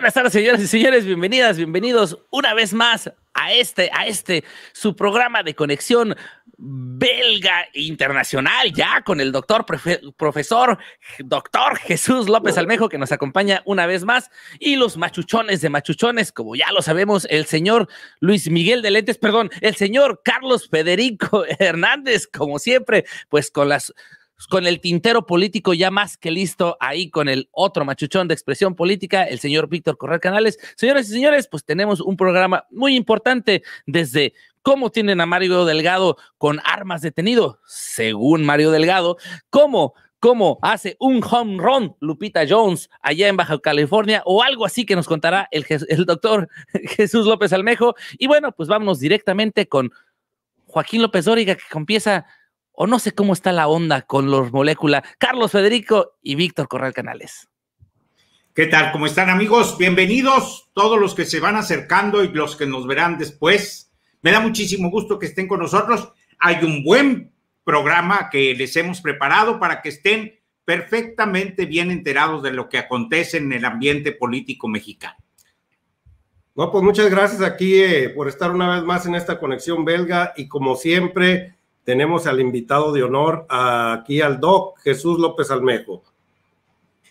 Buenas tardes, señoras y señores, bienvenidas, bienvenidos una vez más a este, a este, su programa de conexión belga internacional, ya con el doctor, profesor, doctor Jesús López Almejo, que nos acompaña una vez más, y los machuchones de machuchones, como ya lo sabemos, el señor Luis Miguel de Lentes, perdón, el señor Carlos Federico Hernández, como siempre, pues con las con el tintero político ya más que listo, ahí con el otro machuchón de expresión política, el señor Víctor Corral Canales. Señoras y señores, pues tenemos un programa muy importante desde cómo tienen a Mario Delgado con armas detenido, según Mario Delgado, cómo cómo hace un home run Lupita Jones allá en Baja California o algo así que nos contará el, doctor Jesús López Almejo. Y bueno, pues vámonos directamente con Joaquín López Dóriga que comienza o no sé cómo está la onda con los moléculas. Carlos Federico y Víctor Corral Canales. ¿Qué tal? ¿Cómo están amigos? Bienvenidos todos los que se van acercando y los que nos verán después. Me da muchísimo gusto que estén con nosotros. Hay un buen programa que les hemos preparado para que estén perfectamente bien enterados de lo que acontece en el ambiente político mexicano. Bueno, pues muchas gracias aquí eh, por estar una vez más en esta conexión belga y como siempre, tenemos al invitado de honor aquí al doc Jesús López Almejo.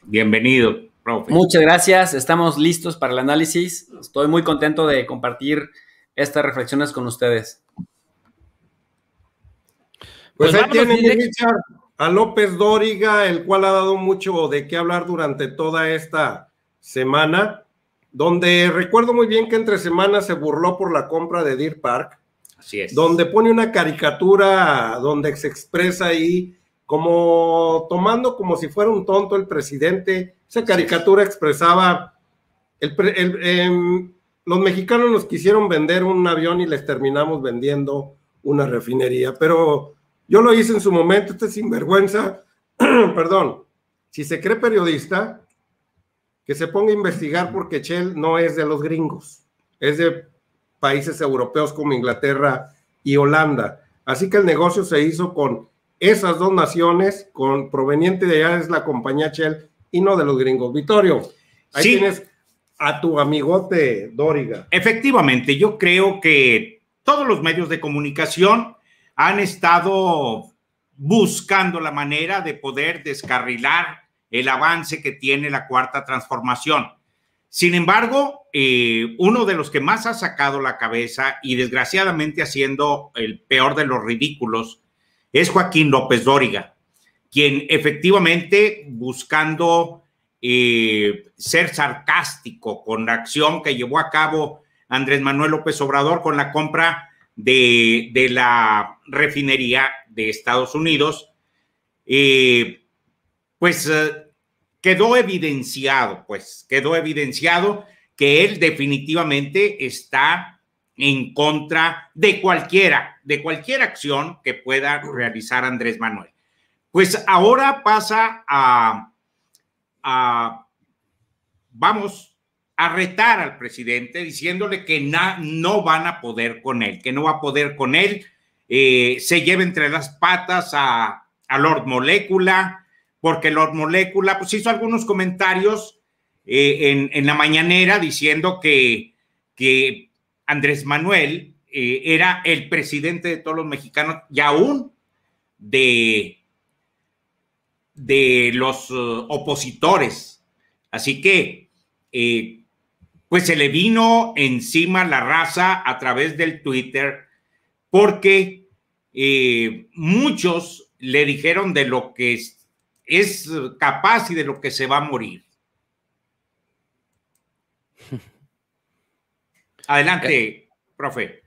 Bienvenido, profe. Muchas gracias, estamos listos para el análisis. Estoy muy contento de compartir estas reflexiones con ustedes. Pues, pues ahí tienen a López Dóriga, el cual ha dado mucho de qué hablar durante toda esta semana, donde recuerdo muy bien que entre semanas se burló por la compra de Deer Park, donde pone una caricatura donde se expresa ahí como tomando como si fuera un tonto el presidente. Esa caricatura expresaba, em, los mexicanos nos quisieron vender un avión y les terminamos vendiendo una refinería, pero yo lo hice en su momento, este sinvergüenza, perdón, si se cree periodista, que se ponga a investigar porque Shell no es de los gringos, es de países europeos como Inglaterra y Holanda. Así que el negocio se hizo con esas dos naciones, con proveniente de allá es la compañía Shell y no de los gringos. Vittorio, ahí tienes a tu amigote Dóriga. Efectivamente, yo creo que todos los medios de comunicación han estado buscando la manera de poder descarrilar el avance que tiene la cuarta transformación. Sin embargo, eh, uno de los que más ha sacado la cabeza y desgraciadamente haciendo el peor de los ridículos es Joaquín López Dóriga, quien efectivamente buscando eh, ser sarcástico con la acción que llevó a cabo Andrés Manuel López Obrador con la compra de, la refinería de Estados Unidos, eh, pues quedó evidenciado, pues quedó evidenciado que él definitivamente está en contra de cualquiera, de cualquier acción que pueda realizar Andrés Manuel. Pues ahora pasa a, vamos a retar al presidente diciéndole que no van a poder con él, que no va a poder con él, eh, se lleva entre las patas a, Lord Molécula, porque Lord Molécula pues hizo algunos comentarios eh, en, la mañanera diciendo que, que Andrés Manuel eh, era el presidente de todos los mexicanos y aún de, de los eh, opositores. Así que, pues se le vino encima la raza a través del Twitter porque muchos le dijeron de lo que es capaz y de lo que se va a morir. Adelante, profe.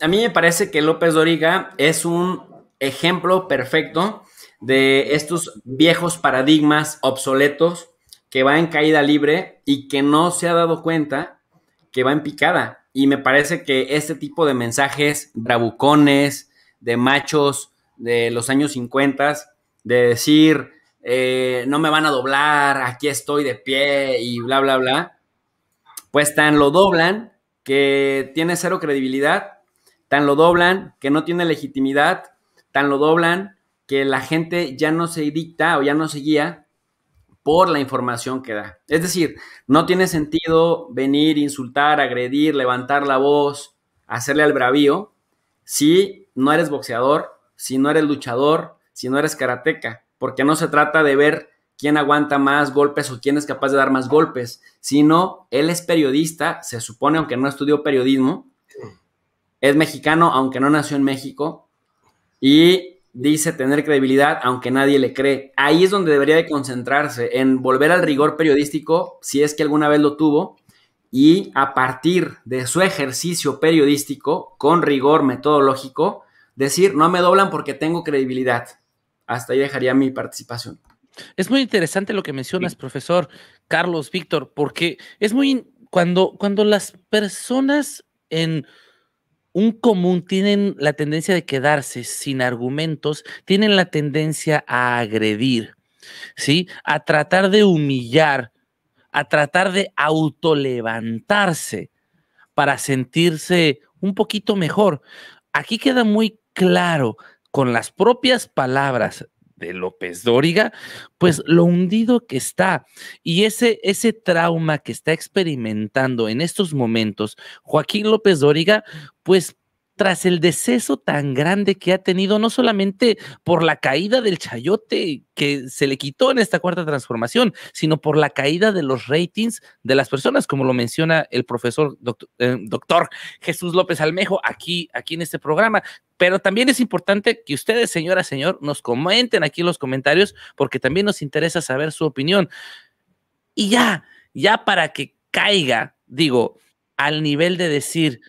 A mí me parece que López Doriga es un ejemplo perfecto de estos viejos paradigmas obsoletos que va en caída libre y que no se ha dado cuenta que va en picada. Y me parece que este tipo de mensajes bravucones, de machos de los años 50, de decir, eh, no me van a doblar, aquí estoy de pie y bla, bla, bla, pues tan lo doblan que tiene cero credibilidad, tan lo doblan que no tiene legitimidad, tan lo doblan que la gente ya no se dicta o ya no se guía por la información que da. Es decir, no tiene sentido venir, insultar, agredir, levantar la voz, hacerle al bravío, si no eres boxeador, si no eres luchador, si no eres karateca, porque no se trata de ver quién aguanta más golpes o quién es capaz de dar más golpes, sino él es periodista, se supone, aunque no estudió periodismo, es mexicano, aunque no nació en México, y dice tener credibilidad, aunque nadie le cree. Ahí es donde debería de concentrarse, en volver al rigor periodístico, si es que alguna vez lo tuvo, y a partir de su ejercicio periodístico, con rigor metodológico, decir, no me doblan porque tengo credibilidad. Hasta ahí dejaría mi participación. Es muy interesante lo que mencionas, profesor Carlos Víctor, porque es muy cuando, cuando las personas en un común tienen la tendencia de quedarse sin argumentos, tienen la tendencia a agredir, ¿sí? A tratar de humillar, a tratar de autolevantarse para sentirse un poquito mejor. Aquí queda muy claro con las propias palabras de López Dóriga, pues lo hundido que está y ese, ese trauma que está experimentando en estos momentos Joaquín López Dóriga, pues tras el deceso tan grande que ha tenido, no solamente por la caída del chayote que se le quitó en esta cuarta transformación, sino por la caída de los ratings de las personas, como lo menciona el profesor doctor, eh, Jesús López Almejo aquí, aquí en este programa. Pero también es importante que ustedes, señora, señor, nos comenten aquí en los comentarios porque también nos interesa saber su opinión. Y ya, ya para que caiga, digo, al nivel de decir,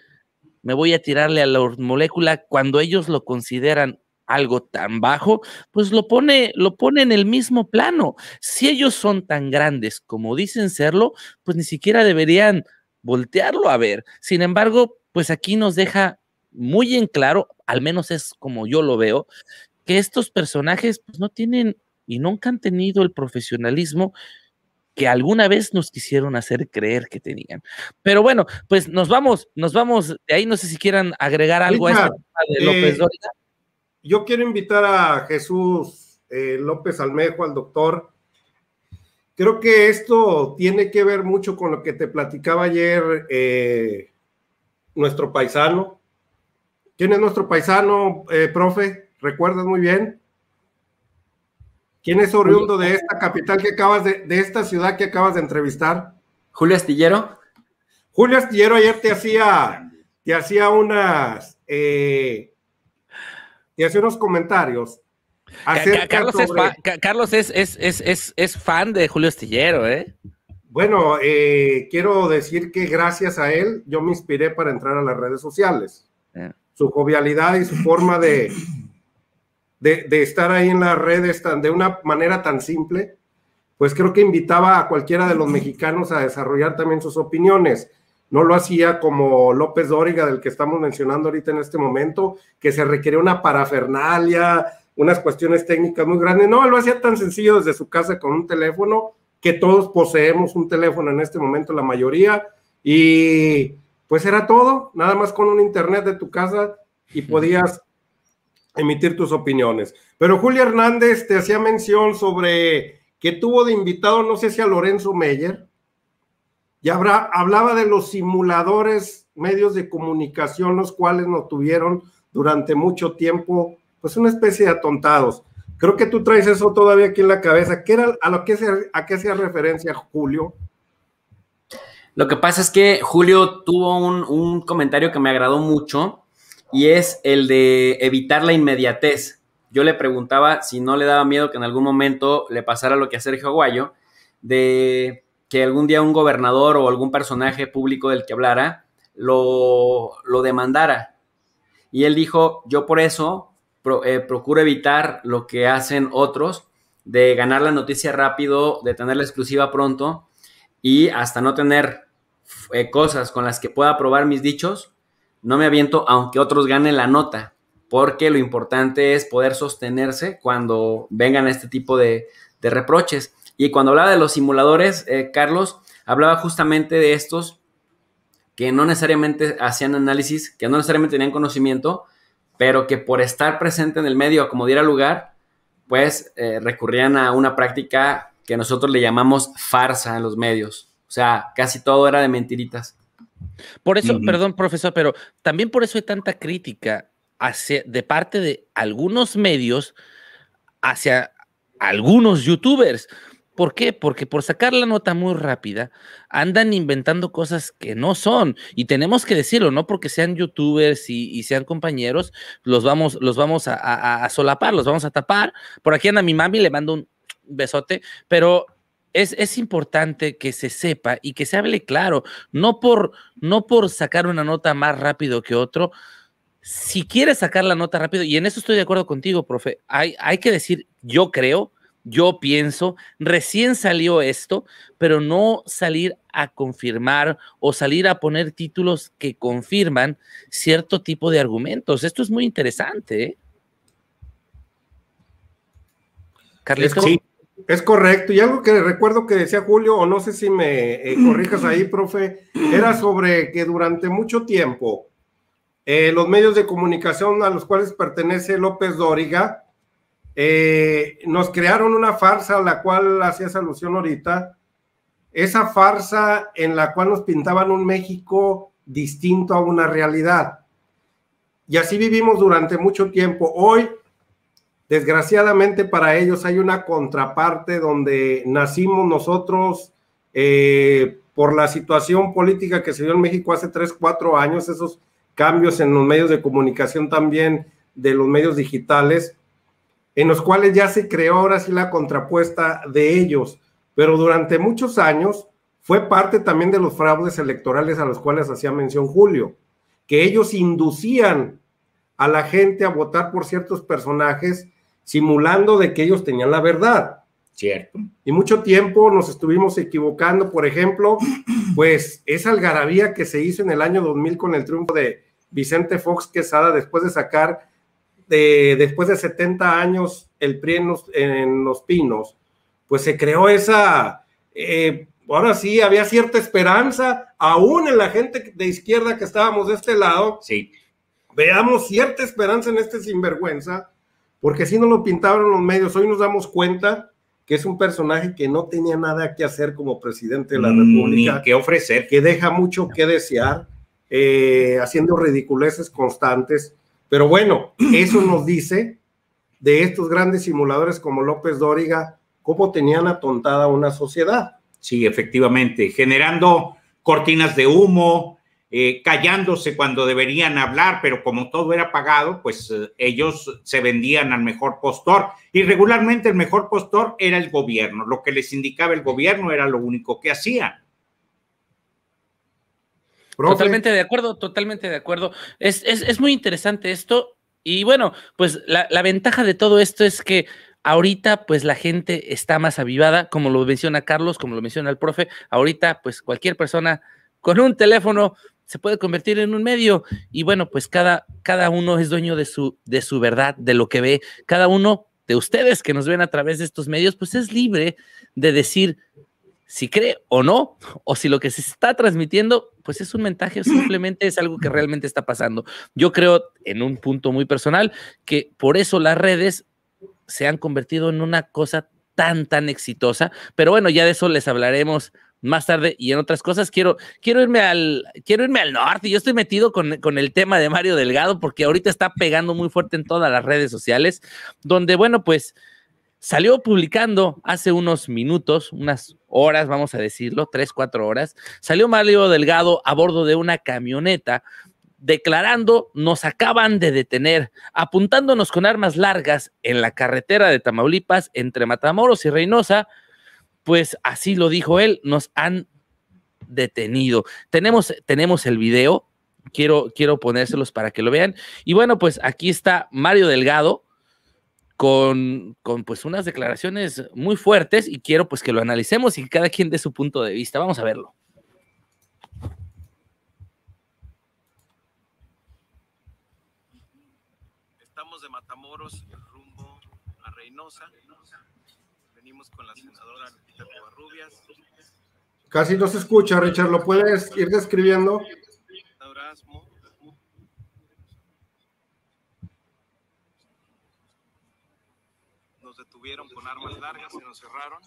me voy a tirarle a la molécula cuando ellos lo consideran algo tan bajo, pues lo pone, lo pone en el mismo plano. Si ellos son tan grandes como dicen serlo, pues ni siquiera deberían voltearlo a ver. Sin embargo, pues aquí nos deja muy en claro, al menos es como yo lo veo, que estos personajes pues, no tienen y nunca han tenido el profesionalismo que alguna vez nos quisieron hacer creer que tenían. Pero bueno, pues nos vamos, nos vamos, de ahí no sé si quieran agregar algo a esta eh, Yo quiero invitar a Jesús eh, López Almejo, al doctor. Creo que esto tiene que ver mucho con lo que te platicaba ayer eh, nuestro paisano, ¿Quién es nuestro paisano, eh, profe? ¿Recuerdas muy bien? ¿Quién es oriundo de esta capital que acabas de, de esta ciudad que acabas de entrevistar? Julio Astillero. Julio Estillero ayer te hacía, te hacía unas, eh, te hacía unos comentarios. Carlos, es fan, es, fan de Julio Estillero. ¿eh? Bueno, eh, quiero decir que gracias a él yo me inspiré para entrar a las redes sociales su jovialidad y su forma de, de, estar ahí en las redes tan, de una manera tan simple, pues creo que invitaba a cualquiera de los mexicanos a desarrollar también sus opiniones. No lo hacía como López Dóriga, del que estamos mencionando ahorita en este momento, que se requería una parafernalia, unas cuestiones técnicas muy grandes. No, lo hacía tan sencillo desde su casa con un teléfono, que todos poseemos un teléfono en este momento, la mayoría, y pues era todo, nada más con un internet de tu casa y podías emitir tus opiniones. Pero Julio Hernández te hacía mención sobre que tuvo de invitado, no sé si a Lorenzo Meyer, y hablaba de los simuladores, medios de comunicación, los cuales no tuvieron durante mucho tiempo, pues una especie de atontados. Creo que tú traes eso todavía aquí en la cabeza. ¿Qué era, a, lo que ¿A qué hacía referencia Julio? Lo que pasa es que Julio tuvo un, comentario que me agradó mucho y es el de evitar la inmediatez. Yo le preguntaba si no le daba miedo que en algún momento le pasara lo que a Sergio Aguayo, de que algún día un gobernador o algún personaje público del que hablara lo, lo demandara. Y él dijo, yo por eso eh, procuro evitar lo que hacen otros de ganar la noticia rápido, de tener la exclusiva pronto y hasta no tener eh, cosas con las que pueda probar mis dichos, no me aviento aunque otros ganen la nota, porque lo importante es poder sostenerse cuando vengan este tipo de, reproches. Y cuando hablaba de los simuladores, eh, Carlos, hablaba justamente de estos que no necesariamente hacían análisis, que no necesariamente tenían conocimiento, pero que por estar presente en el medio, como diera lugar, pues eh, recurrían a una práctica que nosotros le llamamos farsa en los medios. O sea, casi todo era de mentiritas. Por eso, perdón, profesor, pero también por eso hay tanta crítica hacia, de parte de algunos medios hacia algunos youtubers. ¿Por qué? Porque por sacar la nota muy rápida, andan inventando cosas que no son. Y tenemos que decirlo, no porque sean youtubers y, sean compañeros, los vamos, los vamos a, solapar, los vamos a tapar. Por aquí anda mi mami, le mando un besote, pero es, es, importante que se sepa y que se hable claro, no por, no por sacar una nota más rápido que otro. Si quieres sacar la nota rápido, y en eso estoy de acuerdo contigo, profe, hay, hay que decir, yo creo, yo pienso, recién salió esto, pero no salir a confirmar o salir a poner títulos que confirman cierto tipo de argumentos. Esto es muy interesante. ¿eh? Carlos, es correcto. Y algo que recuerdo que decía Julio, o no sé si me eh, corrijas ahí, profe, era sobre que durante mucho tiempo eh, los medios de comunicación a los cuales pertenece López Dóriga eh, nos crearon una farsa a la cual hacías alusión ahorita. Esa farsa en la cual nos pintaban un México distinto a una realidad. Y así vivimos durante mucho tiempo. Hoy Desgraciadamente para ellos hay una contraparte donde nacimos nosotros eh, por la situación política que se dio en México hace tres, cuatro años, esos cambios en los medios de comunicación también, de los medios digitales, en los cuales ya se creó ahora sí la contrapuesta de ellos, pero durante muchos años fue parte también de los fraudes electorales a los cuales hacía mención Julio, que ellos inducían a la gente a votar por ciertos personajes simulando de que ellos tenían la verdad. Cierto. Y mucho tiempo nos estuvimos equivocando, por ejemplo, pues esa algarabía que se hizo en el año 2000 con el triunfo de Vicente Fox Quesada después de sacar de, después de 70 años el PRI en los, pinos, pues se creó esa, eh, ahora sí, había cierta esperanza, aún en la gente de izquierda que estábamos de este lado, sí. veamos cierta esperanza en este sinvergüenza, porque si no lo pintaron los medios, hoy nos damos cuenta que es un personaje que no tenía nada que hacer como presidente de la mm, República. que ofrecer. Que deja mucho que desear, eh, haciendo ridiculeces constantes. Pero bueno, eso nos dice de estos grandes simuladores como López Dóriga, cómo tenían atontada una sociedad. Sí, efectivamente, generando cortinas de humo, eh, callándose cuando deberían hablar, pero como todo era pagado, pues eh, ellos se vendían al mejor postor y regularmente el mejor postor era el gobierno. Lo que les indicaba el gobierno era lo único que hacía. Totalmente de acuerdo, totalmente de acuerdo. Es, es, muy interesante esto y bueno, pues la, la ventaja de todo esto es que Ahorita, pues la gente está más avivada, como lo menciona Carlos, como lo menciona el profe. Ahorita, pues cualquier persona con un teléfono se puede convertir en un medio. Y bueno, pues cada, cada uno es dueño de su, de su verdad, de lo que ve. Cada uno de ustedes que nos ven a través de estos medios, pues es libre de decir si cree o no, o si lo que se está transmitiendo, pues es un mensaje o simplemente es algo que realmente está pasando. Yo creo, en un punto muy personal, que por eso las redes se han convertido en una cosa tan, tan exitosa. Pero bueno, ya de eso les hablaremos más tarde y en otras cosas. Quiero, quiero, irme, al, quiero irme al norte. Yo estoy metido con, con, el tema de Mario Delgado porque ahorita está pegando muy fuerte en todas las redes sociales, donde, bueno, pues salió publicando hace unos minutos, unas horas, vamos a decirlo, tres, cuatro horas, salió Mario Delgado a bordo de una camioneta declarando, nos acaban de detener, apuntándonos con armas largas en la carretera de Tamaulipas entre Matamoros y Reynosa, pues así lo dijo él, nos han detenido. Tenemos, tenemos el video, quiero, quiero ponérselos para que lo vean. Y bueno, pues aquí está Mario Delgado con, pues unas declaraciones muy fuertes y quiero pues que lo analicemos y que cada quien dé su punto de vista. Vamos a verlo. Estamos de Matamoros rumbo a Reynosa Casi no se escucha, Richard. ¿Lo puedes ir describiendo? Nos detuvieron con armas largas y nos cerraron.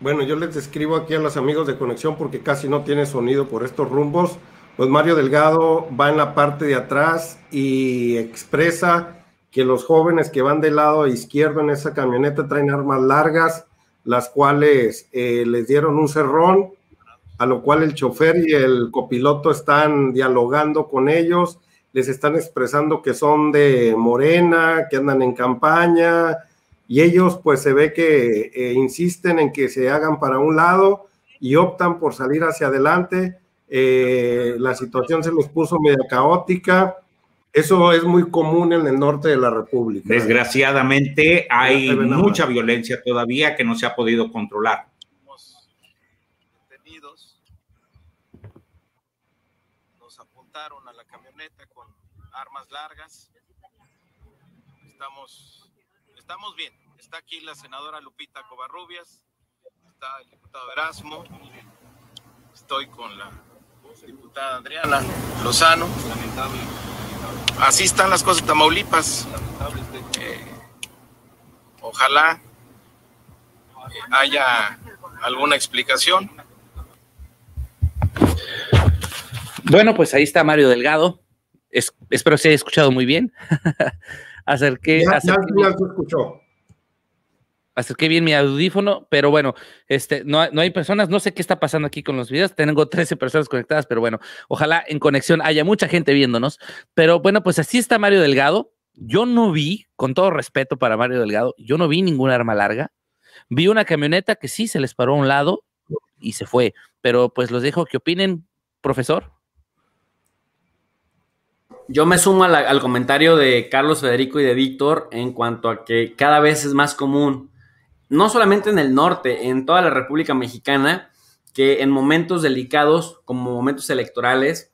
Bueno, yo les escribo aquí a los amigos de conexión porque casi no tiene sonido por estos rumbos. Pues Mario Delgado va en la parte de atrás y expresa que los jóvenes que van del lado izquierdo en esa camioneta traen armas largas, las cuales eh, les dieron un cerrón, a lo cual el chofer y el copiloto están dialogando con ellos, les están expresando que son de Morena, que andan en campaña, y ellos pues se ve que eh, insisten en que se hagan para un lado y optan por salir hacia adelante. Eh, la situación se los puso medio caótica. Eso es muy común en el norte de la República. Desgraciadamente hay mucha violencia todavía que no se ha podido controlar. Estamos detenidos nos apuntaron a la camioneta con armas largas. Estamos estamos bien. Está aquí la senadora Lupita Covarrubias, está el diputado Erasmo, estoy con la diputada Adriana Lozano. Así están las cosas en Tamaulipas. Eh, ojalá eh, haya alguna explicación. Bueno, pues ahí está Mario Delgado. espero se haya escuchado muy bien. acerqué, ya, bien mi audífono, pero bueno, este, no, no hay personas, no sé qué está pasando aquí con los videos, tengo 13 personas conectadas, pero bueno, ojalá en conexión haya mucha gente viéndonos, pero bueno, pues así está Mario Delgado, yo no vi, con todo respeto para Mario Delgado, yo no vi ninguna arma larga, vi una camioneta que sí se les paró a un lado y se fue, pero pues los dejo que opinen, profesor yo me sumo al comentario de Carlos Federico y de Víctor en cuanto a que cada vez es más común, no solamente en el norte, en toda la República Mexicana, que en momentos delicados, como momentos electorales,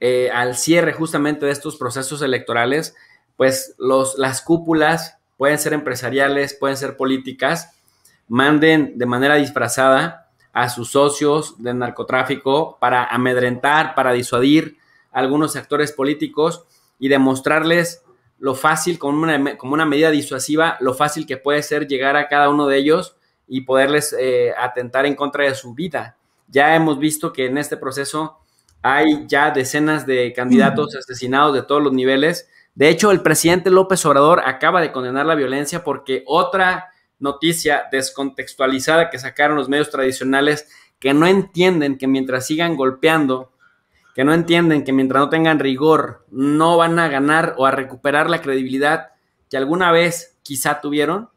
eh, al cierre justamente de estos procesos electorales, pues los, las cúpulas pueden ser empresariales, pueden ser políticas, manden de manera disfrazada a sus socios de narcotráfico para amedrentar, para disuadir, algunos actores políticos y demostrarles lo fácil, como una, como una medida disuasiva, lo fácil que puede ser llegar a cada uno de ellos y poderles eh, atentar en contra de su vida. Ya hemos visto que en este proceso hay ya decenas de candidatos asesinados de todos los niveles. De hecho, el presidente López Obrador acaba de condenar la violencia porque otra noticia descontextualizada que sacaron los medios tradicionales que no entienden que mientras sigan golpeando que no entienden que mientras no tengan rigor no van a ganar o a recuperar la credibilidad que alguna vez quizá tuvieron,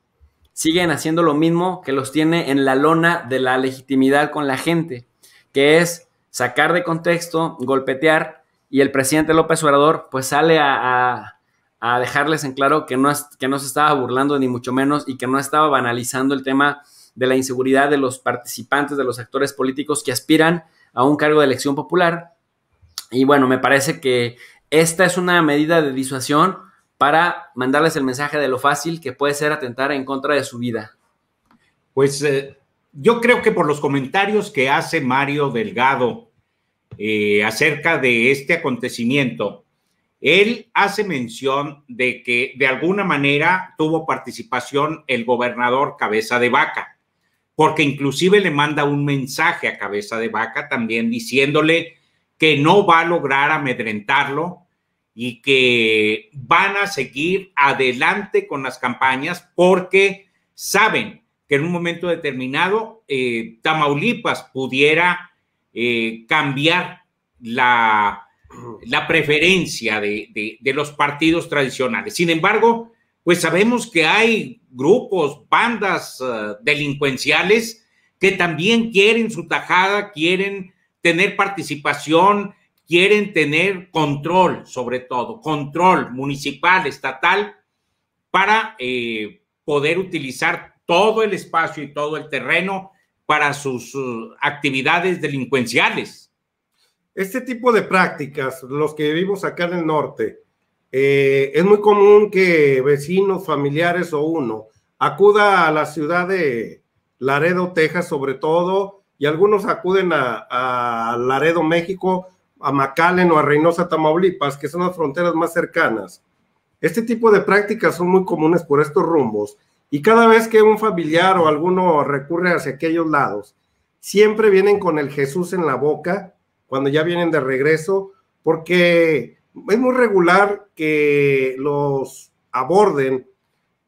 siguen haciendo lo mismo que los tiene en la lona de la legitimidad con la gente, que es sacar de contexto, golpetear, y el presidente López Obrador pues sale a, dejarles en claro que no, que no se estaba burlando ni mucho menos y que no estaba banalizando el tema de la inseguridad de los participantes, de los actores políticos que aspiran a un cargo de elección popular, y bueno, me parece que esta es una medida de disuasión para mandarles el mensaje de lo fácil que puede ser atentar en contra de su vida. Pues eh, yo creo que por los comentarios que hace Mario Delgado eh, acerca de este acontecimiento, él hace mención de que de alguna manera tuvo participación el gobernador Cabeza de Vaca, porque inclusive le manda un mensaje a Cabeza de Vaca también diciéndole que no va a lograr amedrentarlo y que van a seguir adelante con las campañas porque saben que en un momento determinado eh, Tamaulipas pudiera eh, cambiar la, preferencia de, los partidos tradicionales. Sin embargo, pues sabemos que hay grupos, bandas eh, delincuenciales que también quieren su tajada, quieren tener participación, quieren tener control, sobre todo, control municipal, estatal, para eh, poder utilizar todo el espacio y todo el terreno para sus uh, actividades delincuenciales. Este tipo de prácticas, los que vivimos acá en el norte, eh, es muy común que vecinos, familiares o uno acuda a la ciudad de Laredo, Texas, sobre todo, y algunos acuden a, Laredo, México, a McAllen o a Reynosa, Tamaulipas, que son las fronteras más cercanas. Este tipo de prácticas son muy comunes por estos rumbos y cada vez que un familiar o alguno recurre hacia aquellos lados, siempre vienen con el Jesús en la boca cuando ya vienen de regreso, porque es muy regular que los aborden.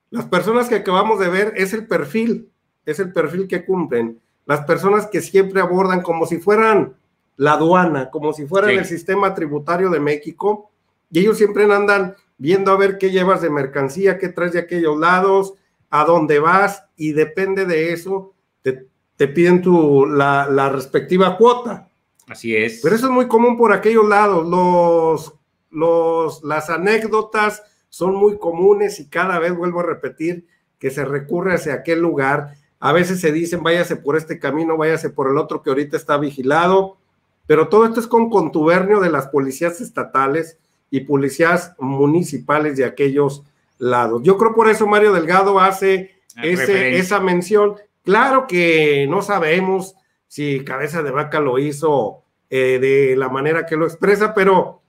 Las personas que acabamos de ver es el perfil, es el perfil que cumplen las personas que siempre abordan como si fueran la aduana, como si fueran el sistema tributario de México, y ellos siempre andan viendo a ver qué llevas de mercancía, qué traes de aquellos lados, a dónde vas, y depende de eso, te, piden tu, la, respectiva cuota. Así es. Pero eso es muy común por aquellos lados. Los, los, las anécdotas son muy comunes y cada vez vuelvo a repetir que se recurre hacia aquel lugar a veces se dicen váyase por este camino, váyase por el otro que ahorita está vigilado, pero todo esto es con contubernio de las policías estatales y policías municipales de aquellos lados. Yo creo por eso Mario Delgado hace ah, esa mención. Claro que no sabemos si Cabeza de Vaca lo hizo eh, de la manera que lo expresa, pero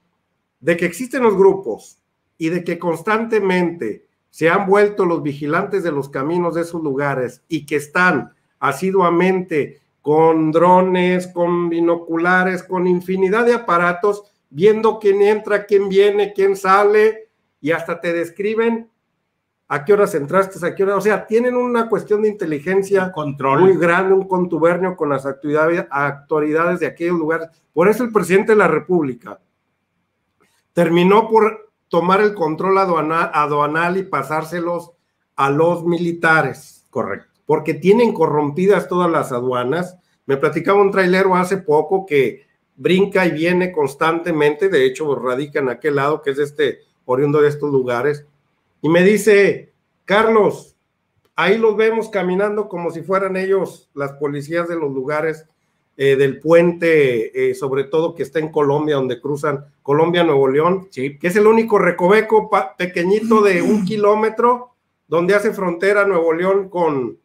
de que existen los grupos y de que constantemente se han vuelto los vigilantes de los caminos de esos lugares y que están asiduamente con drones, con binoculares, con infinidad de aparatos, viendo quién entra, quién viene, quién sale, y hasta te describen a qué horas entraste, a qué hora, o sea, tienen una cuestión de inteligencia control. muy grande, un contubernio con las autoridades de aquellos lugares. Por eso el presidente de la República terminó por tomar el control aduanal, y pasárselos a los militares. Correcto. Porque tienen corrompidas todas las aduanas. Me platicaba un trailero hace poco que brinca y viene constantemente, de hecho radica en aquel lado que es este oriundo de estos lugares, y me dice, Carlos, ahí los vemos caminando como si fueran ellos las policías de los lugares eh, del puente, eh, sobre todo que está en Colombia, donde cruzan Colombia, Nuevo León, que es el único recoveco pequeñito de un mm. kilómetro donde hace frontera Nuevo León con,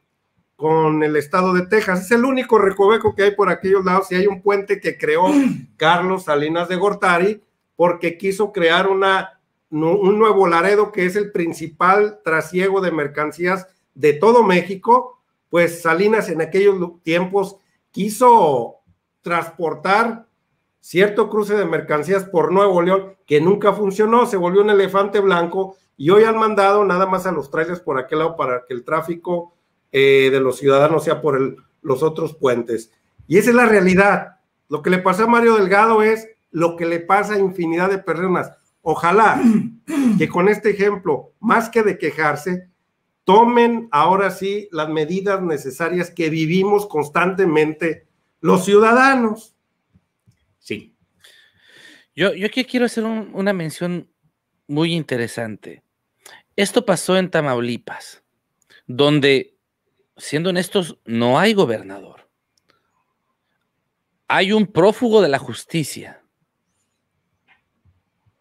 con el estado de Texas. Es el único recoveco que hay por aquellos lados y hay un puente que creó Carlos Salinas de Gortari porque quiso crear una, un nuevo Laredo que es el principal trasiego de mercancías de todo México, pues Salinas en aquellos tiempos quiso transportar cierto cruce de mercancías por Nuevo León, que nunca funcionó, se volvió un elefante blanco y hoy han mandado nada más a los trailers por aquel lado para que el tráfico eh, de los ciudadanos sea por los otros puentes. Y esa es la realidad. Lo que le pasa a Mario Delgado es lo que le pasa a infinidad de personas. Ojalá que con este ejemplo, más que de quejarse, tomen ahora sí las medidas necesarias que vivimos constantemente los ciudadanos. Sí. Yo, aquí quiero hacer una mención muy interesante. Esto pasó en Tamaulipas, donde, siendo honestos, no hay gobernador. Hay un prófugo de la justicia.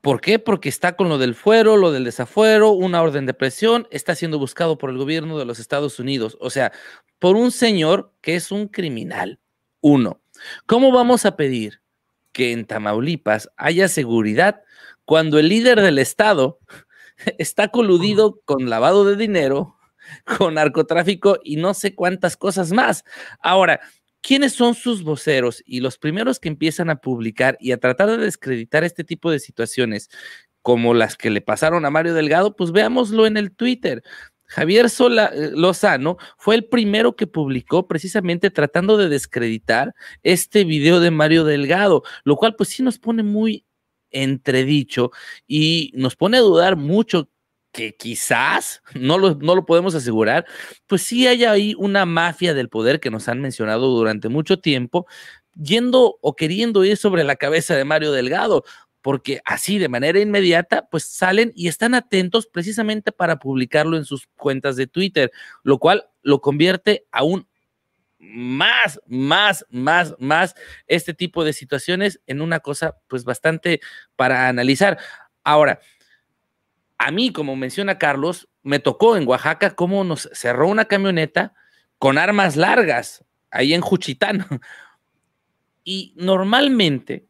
¿Por qué? Porque está con lo del fuero, lo del desafuero, una orden de presión, está siendo buscado por el gobierno de los Estados Unidos, o sea, por un señor que es un criminal. Uno, ¿cómo vamos a pedir que en Tamaulipas haya seguridad cuando el líder del Estado está coludido con lavado de dinero, con narcotráfico y no sé cuántas cosas más? Ahora, ¿Quiénes son sus voceros? Y los primeros que empiezan a publicar y a tratar de descreditar este tipo de situaciones, como las que le pasaron a Mario Delgado, pues veámoslo en el Twitter. Javier eh, Lozano fue el primero que publicó precisamente tratando de descreditar este video de Mario Delgado, lo cual pues sí nos pone muy entredicho y nos pone a dudar mucho que quizás, no lo, no lo podemos asegurar, pues sí hay ahí una mafia del poder que nos han mencionado durante mucho tiempo, yendo o queriendo ir sobre la cabeza de Mario Delgado, porque así de manera inmediata, pues salen y están atentos precisamente para publicarlo en sus cuentas de Twitter, lo cual lo convierte aún más, más, más, más este tipo de situaciones en una cosa pues bastante para analizar. Ahora, a mí, como menciona Carlos, me tocó en Oaxaca cómo nos cerró una camioneta con armas largas ahí en Juchitán. Y normalmente,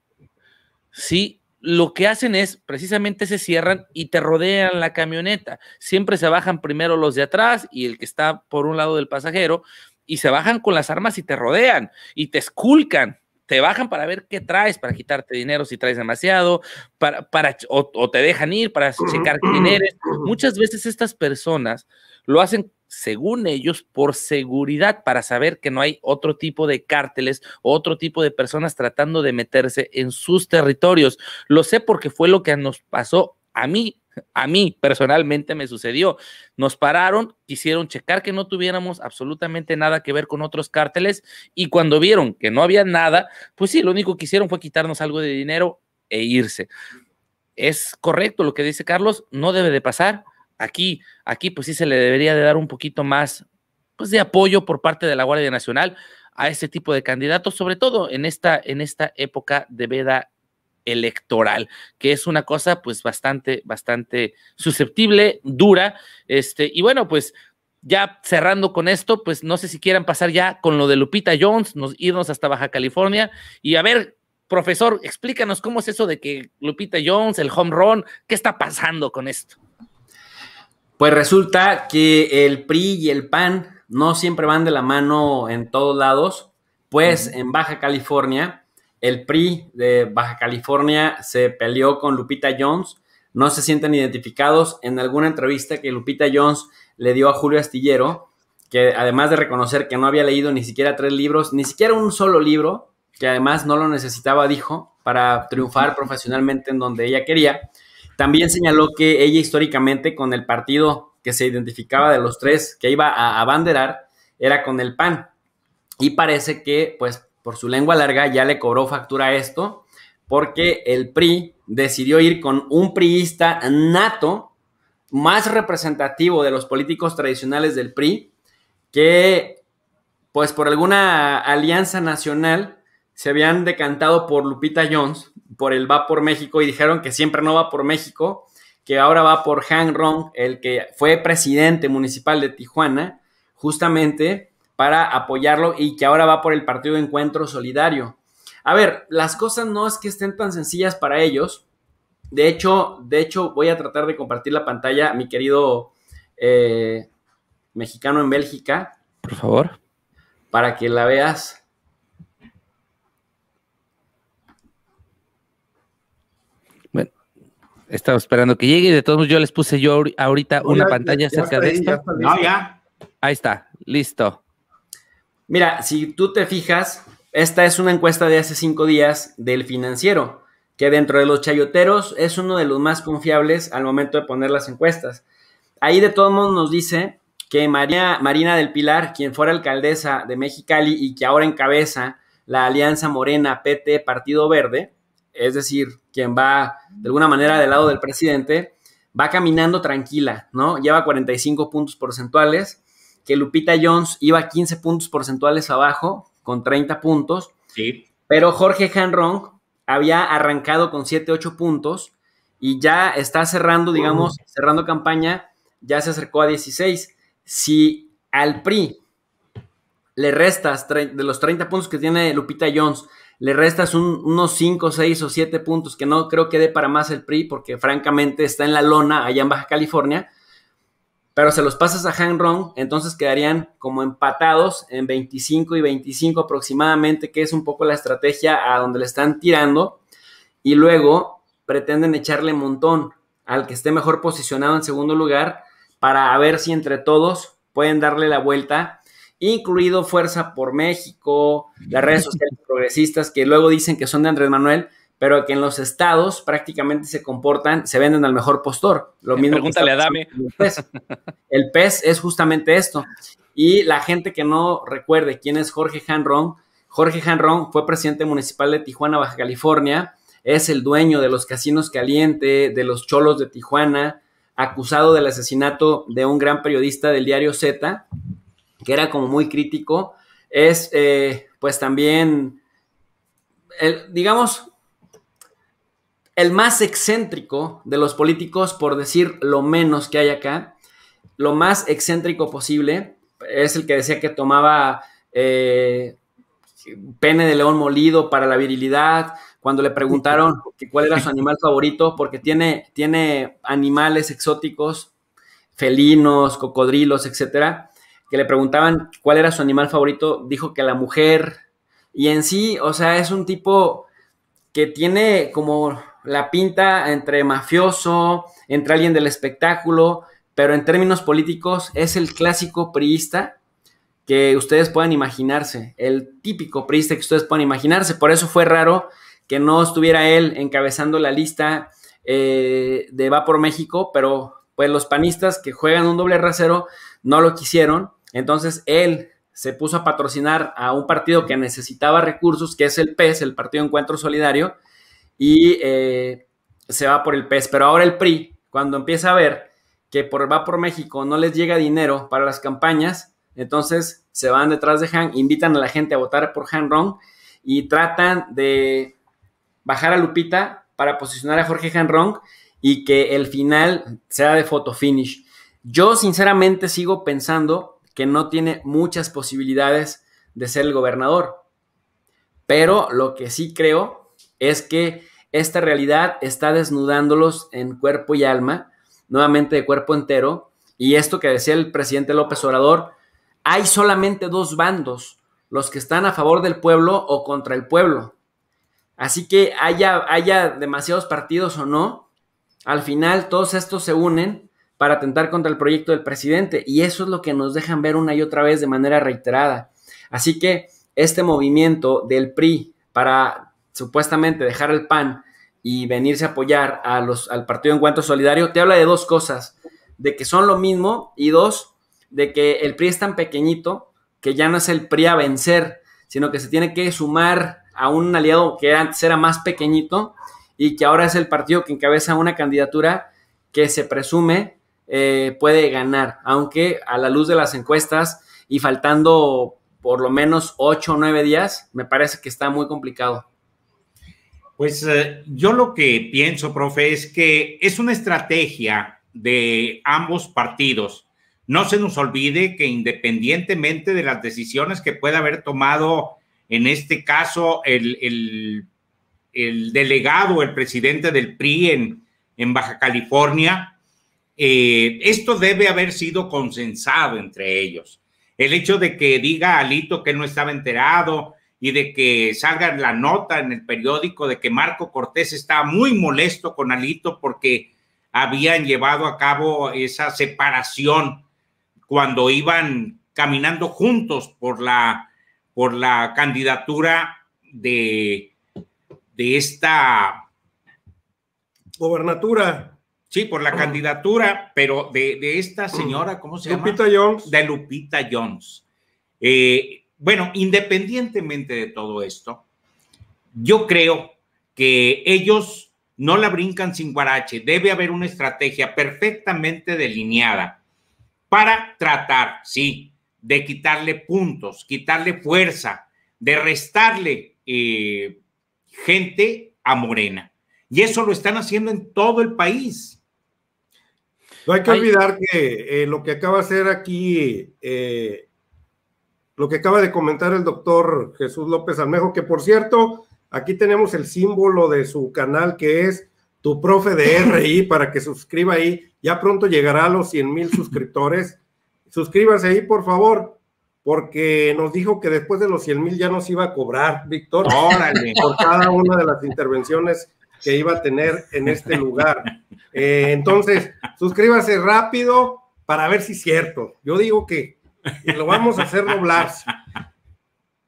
sí, lo que hacen es precisamente se cierran y te rodean la camioneta. Siempre se bajan primero los de atrás y el que está por un lado del pasajero y se bajan con las armas y te rodean y te esculcan te bajan para ver qué traes, para quitarte dinero si traes demasiado, para, para, o, te dejan ir para checar quién eres. Muchas veces estas personas lo hacen según ellos, por seguridad, para saber que no hay otro tipo de cárteles, otro tipo de personas tratando de meterse en sus territorios. Lo sé porque fue lo que nos pasó a mí a mí personalmente me sucedió. Nos pararon, quisieron checar que no tuviéramos absolutamente nada que ver con otros cárteles y cuando vieron que no había nada, pues sí, lo único que hicieron fue quitarnos algo de dinero e irse. Es correcto lo que dice Carlos, no debe de pasar. Aquí, aquí pues sí se le debería de dar un poquito más pues, de apoyo por parte de la Guardia Nacional a ese tipo de candidatos, sobre todo en esta, en esta época de veda electoral, que es una cosa pues bastante, bastante susceptible, dura. Este, y bueno, pues ya cerrando con esto, pues no sé si quieran pasar ya con lo de Lupita Jones, nos, irnos hasta Baja California y a ver, profesor, explícanos cómo es eso de que Lupita Jones, el home run, ¿qué está pasando con esto? Pues resulta que el PRI y el PAN no siempre van de la mano en todos lados, pues en Baja California el PRI de Baja California se peleó con Lupita Jones, no se sienten identificados. En alguna entrevista que Lupita Jones le dio a Julio Astillero, que además de reconocer que no había leído ni siquiera tres libros, ni siquiera un solo libro, que además no lo necesitaba, dijo, para triunfar profesionalmente en donde ella quería, también señaló que ella históricamente con el partido que se identificaba de los tres que iba a abanderar era con el PAN. Y parece que pues por su lengua larga, ya le cobró factura esto, porque el PRI decidió ir con un priista nato, más representativo de los políticos tradicionales del PRI, que pues por alguna alianza nacional se habían decantado por Lupita Jones, por el va por México y dijeron que siempre no va por México, que ahora va por Han Rong, el que fue presidente municipal de Tijuana, justamente para apoyarlo y que ahora va por el partido de Encuentro Solidario. A ver, las cosas no es que estén tan sencillas para ellos. De hecho, de hecho voy a tratar de compartir la pantalla a mi querido eh, mexicano en Bélgica. Por favor. Para que la veas. bueno Estaba esperando que llegue y de todos modos yo les puse yo ahorita una pantalla cerca acerca de esto. Ahí está, listo. Mira, si tú te fijas, esta es una encuesta de hace cinco días del financiero, que dentro de los chayoteros es uno de los más confiables al momento de poner las encuestas. Ahí de todo modos nos dice que María, Marina del Pilar, quien fuera alcaldesa de Mexicali y que ahora encabeza la Alianza Morena PT Partido Verde, es decir, quien va de alguna manera del lado del presidente, va caminando tranquila, ¿no? Lleva 45 puntos porcentuales que Lupita Jones iba 15 puntos porcentuales abajo, con 30 puntos. Sí. Pero Jorge Hanron había arrancado con 7, 8 puntos y ya está cerrando, digamos, cerrando campaña, ya se acercó a 16. Si al PRI le restas de los 30 puntos que tiene Lupita Jones, le restas unos 5, 6 o 7 puntos que no creo que dé para más el PRI porque francamente está en la lona allá en Baja California pero se los pasas a Han Rong, entonces quedarían como empatados en 25 y 25 aproximadamente, que es un poco la estrategia a donde le están tirando, y luego pretenden echarle montón al que esté mejor posicionado en segundo lugar para ver si entre todos pueden darle la vuelta, incluido Fuerza por México, las redes sociales progresistas que luego dicen que son de Andrés Manuel, pero que en los estados prácticamente se comportan, se venden al mejor postor. Lo eh, mismo Pregúntale a Dame. El pez. el pez es justamente esto. Y la gente que no recuerde quién es Jorge Hanron, Jorge Hanron fue presidente municipal de Tijuana, Baja California, es el dueño de los casinos caliente, de los cholos de Tijuana, acusado del asesinato de un gran periodista del diario Z, que era como muy crítico, es eh, pues también, digamos, el más excéntrico de los políticos, por decir lo menos que hay acá, lo más excéntrico posible, es el que decía que tomaba eh, pene de león molido para la virilidad, cuando le preguntaron cuál era su animal favorito, porque tiene, tiene animales exóticos, felinos, cocodrilos, etcétera, que le preguntaban cuál era su animal favorito, dijo que la mujer, y en sí, o sea, es un tipo que tiene como la pinta entre mafioso, entre alguien del espectáculo, pero en términos políticos es el clásico priista que ustedes puedan imaginarse, el típico priista que ustedes puedan imaginarse. Por eso fue raro que no estuviera él encabezando la lista eh, de Va por México, pero pues los panistas que juegan un doble rasero no lo quisieron. Entonces él se puso a patrocinar a un partido que necesitaba recursos, que es el PES, el Partido Encuentro Solidario, y eh, se va por el pez Pero ahora el PRI, cuando empieza a ver que por, va por México no les llega dinero para las campañas, entonces se van detrás de Han, invitan a la gente a votar por Han Rong y tratan de bajar a Lupita para posicionar a Jorge Han Ron y que el final sea de foto finish. Yo sinceramente sigo pensando que no tiene muchas posibilidades de ser el gobernador. Pero lo que sí creo es que esta realidad está desnudándolos en cuerpo y alma, nuevamente de cuerpo entero, y esto que decía el presidente López Obrador, hay solamente dos bandos, los que están a favor del pueblo o contra el pueblo. Así que haya, haya demasiados partidos o no, al final todos estos se unen para atentar contra el proyecto del presidente y eso es lo que nos dejan ver una y otra vez de manera reiterada. Así que este movimiento del PRI para supuestamente dejar el PAN y venirse a apoyar a los, al Partido Encuentro Solidario, te habla de dos cosas, de que son lo mismo y dos, de que el PRI es tan pequeñito que ya no es el PRI a vencer, sino que se tiene que sumar a un aliado que antes era más pequeñito y que ahora es el partido que encabeza una candidatura que se presume eh, puede ganar, aunque a la luz de las encuestas y faltando por lo menos ocho o nueve días, me parece que está muy complicado. Pues eh, yo lo que pienso, profe, es que es una estrategia de ambos partidos. No se nos olvide que independientemente de las decisiones que pueda haber tomado en este caso el, delegado o delegado, el presidente del PRI en, Baja California, eh, esto debe haber sido consensado entre ellos. El hecho de que diga Alito que no estaba enterado, y de que salga la nota en el periódico de que Marco Cortés estaba muy molesto con Alito porque habían llevado a cabo esa separación cuando iban caminando juntos por la, por la candidatura de, de esta gobernatura. Sí, por la candidatura, pero de, de esta señora, ¿cómo se llama? Lupita Jones. De Lupita Jones. Eh, bueno, independientemente de todo esto, yo creo que ellos no la brincan sin guarache. Debe haber una estrategia perfectamente delineada para tratar, sí, de quitarle puntos, quitarle fuerza, de restarle eh, gente a Morena. Y eso lo están haciendo en todo el país. No hay que olvidar que eh, lo que acaba de hacer aquí eh, lo que acaba de comentar el doctor Jesús López Almejo, que por cierto, aquí tenemos el símbolo de su canal que es tu profe de RI para que suscriba ahí. Ya pronto llegará a los 100 mil suscriptores. Suscríbase ahí, por favor, porque nos dijo que después de los 100 mil ya nos iba a cobrar, Víctor, por cada una de las intervenciones que iba a tener en este lugar. Eh, entonces, suscríbase rápido para ver si es cierto. Yo digo que y lo vamos a hacer doblarse.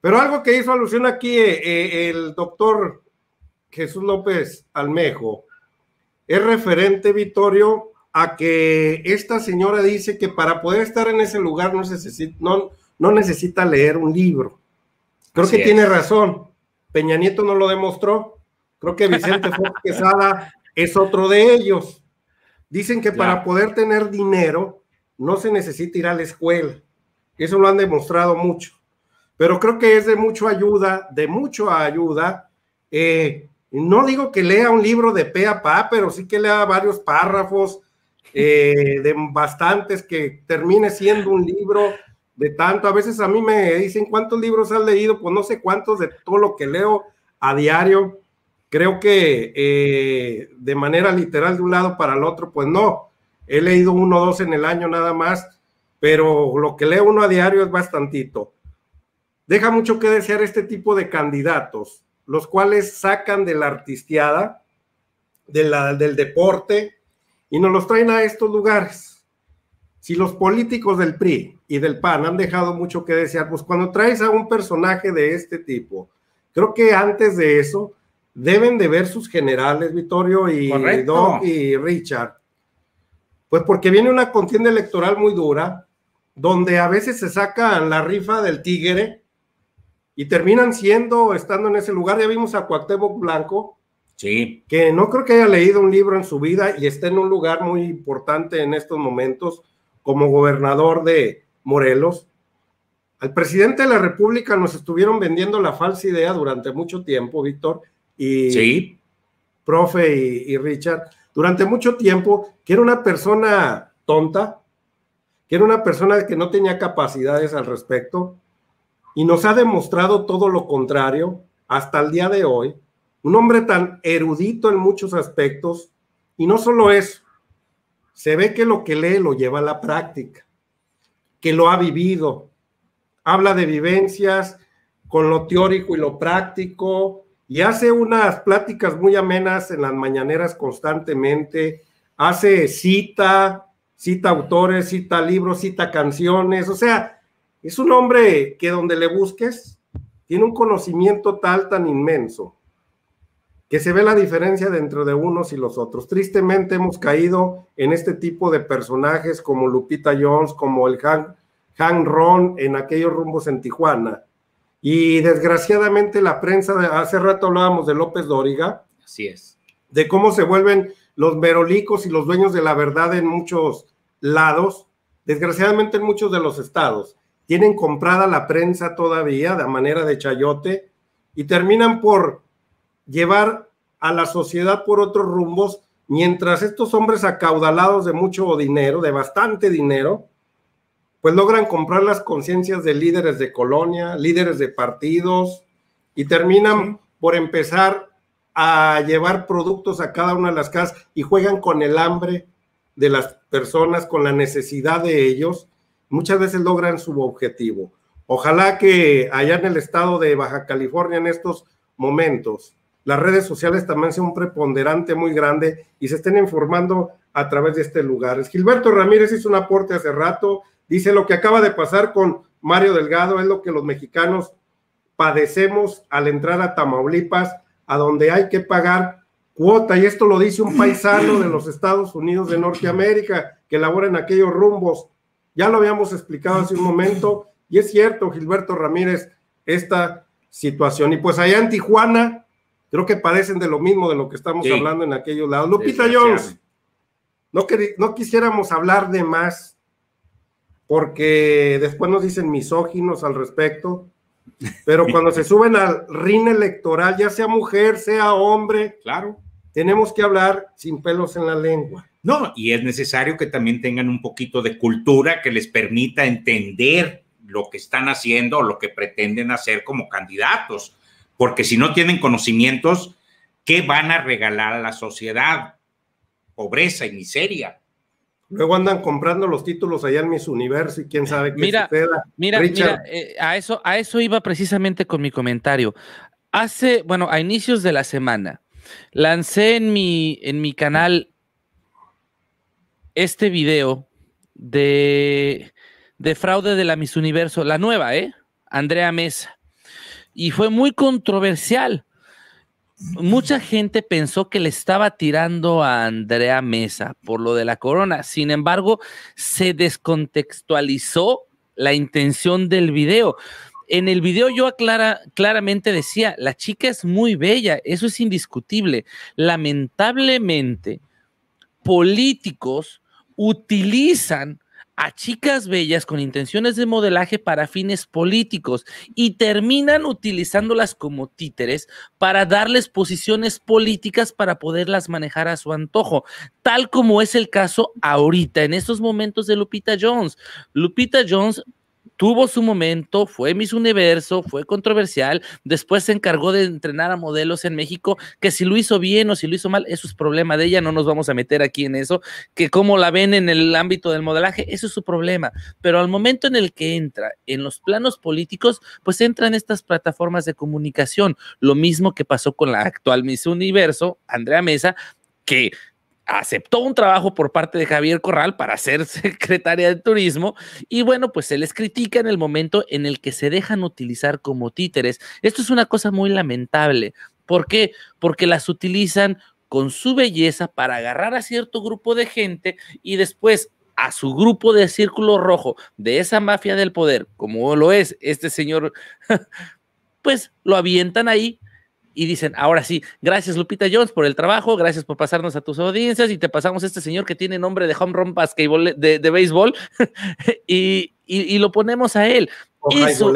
Pero algo que hizo alusión aquí eh, eh, el doctor Jesús López Almejo es referente, Vitorio, a que esta señora dice que para poder estar en ese lugar no, necesita, no, necesita leer un libro. Creo que tiene razón. Peña Nieto no lo demostró. Creo que Vicente Fox Quesada es otro de ellos. Dicen que para poder tener dinero no se necesita ir a la escuela. Eso lo han demostrado mucho. Pero creo que es de mucha ayuda, de mucha ayuda. Eh, no digo que lea un libro de pe a pa, pero sí que lea varios párrafos eh, de bastantes que termine siendo un libro de tanto. A veces a mí me dicen cuántos libros has leído, pues no sé cuántos de todo lo que leo a diario. Creo que eh, de manera literal de un lado para el otro, pues no. He leído uno o dos en el año nada más pero lo que lee uno a diario es bastantito. Deja mucho que desear este tipo de candidatos, los cuales sacan de la artisteada, de la, del deporte, y nos los traen a estos lugares. Si los políticos del PRI y del PAN han dejado mucho que desear, pues cuando traes a un personaje de este tipo, creo que antes de eso deben de ver sus generales, Vittorio y y Richard, pues porque viene una contienda electoral muy dura, donde a veces se saca la rifa del tigre y terminan siendo, estando en ese lugar, ya vimos a Cuauhtémoc Blanco, sí. que no creo que haya leído un libro en su vida y está en un lugar muy importante en estos momentos como gobernador de Morelos. Al presidente de la República nos estuvieron vendiendo la falsa idea durante mucho tiempo, Víctor, y profe y Richard, durante mucho tiempo, que era una persona tonta, que era una persona que no tenía capacidades al respecto y nos ha demostrado todo lo contrario hasta el día de hoy. Un hombre tan erudito en muchos aspectos y no solo eso, se ve que lo que lee lo lleva a la práctica, que lo ha vivido, habla de vivencias con lo teórico y lo práctico y hace unas pláticas muy amenas en las mañaneras constantemente, hace cita, cita autores, cita libros, cita canciones, o sea, es un hombre que donde le busques tiene un conocimiento tal tan inmenso que se ve la diferencia dentro de unos y los otros. Tristemente hemos caído en este tipo de personajes como Lupita Jones, como el Han, Han Ron en aquellos rumbos en Tijuana. Y desgraciadamente la prensa, hace rato hablábamos de López Dóriga. Así es. De cómo se vuelven los verolicos y los dueños de la verdad en muchos lados, desgraciadamente en muchos de los estados, tienen comprada la prensa todavía de manera de chayote y terminan por llevar a la sociedad por otros rumbos mientras estos hombres acaudalados de mucho dinero, de bastante dinero, pues logran comprar las conciencias de líderes de colonia, líderes de partidos, y terminan por empezar a llevar productos a cada una de las casas y juegan con el hambre de las personas, con la necesidad de ellos, muchas veces logran su objetivo. Ojalá que allá en el estado de Baja California en estos momentos las redes sociales también sean un preponderante muy grande y se estén informando a través de este lugar. Gilberto Ramírez hizo un aporte hace rato, dice lo que acaba de pasar con Mario Delgado es lo que los mexicanos padecemos al entrar a Tamaulipas a donde hay que pagar cuota, y esto lo dice un paisano de los Estados Unidos de Norteamérica que labora en aquellos rumbos. Ya lo habíamos explicado hace un momento, y es cierto, Gilberto Ramírez, esta situación. Y pues allá en Tijuana, creo que parecen de lo mismo de lo que estamos hablando en aquellos lados. Lupita Jones, no, no quisiéramos hablar de más, porque después nos dicen misóginos al respecto, pero cuando se suben al rin electoral, ya sea mujer, sea hombre, claro, tenemos que hablar sin pelos en la lengua. No, y es necesario que también tengan un poquito de cultura que les permita entender lo que están haciendo o lo que pretenden hacer como candidatos, porque si no tienen conocimientos, ¿qué van a regalar a la sociedad? Pobreza y miseria. Luego andan comprando los títulos allá en Miss Universo y quién sabe qué mira, Mira, mira, eh, a, eso, a eso iba precisamente con mi comentario. Hace, bueno, a inicios de la semana, lancé en mi, en mi canal este video de, de fraude de la Miss Universo, la nueva, ¿eh? Andrea Mesa. Y fue muy controversial mucha gente pensó que le estaba tirando a Andrea Mesa por lo de la corona. Sin embargo, se descontextualizó la intención del video. En el video yo aclara, claramente decía, la chica es muy bella, eso es indiscutible. Lamentablemente, políticos utilizan a chicas bellas con intenciones de modelaje para fines políticos y terminan utilizándolas como títeres para darles posiciones políticas para poderlas manejar a su antojo, tal como es el caso ahorita, en estos momentos de Lupita Jones. Lupita Jones tuvo su momento, fue Miss Universo, fue controversial, después se encargó de entrenar a modelos en México, que si lo hizo bien o si lo hizo mal, eso es problema de ella, no nos vamos a meter aquí en eso, que como la ven en el ámbito del modelaje, eso es su problema, pero al momento en el que entra en los planos políticos, pues entran estas plataformas de comunicación, lo mismo que pasó con la actual Miss Universo, Andrea Mesa, que aceptó un trabajo por parte de Javier Corral para ser secretaria de turismo y bueno, pues se les critica en el momento en el que se dejan utilizar como títeres. Esto es una cosa muy lamentable. ¿Por qué? Porque las utilizan con su belleza para agarrar a cierto grupo de gente y después a su grupo de círculo rojo, de esa mafia del poder, como lo es este señor, pues lo avientan ahí y dicen, ahora sí, gracias Lupita Jones por el trabajo, gracias por pasarnos a tus audiencias y te pasamos a este señor que tiene nombre de home run de, béisbol y, lo ponemos a él. eso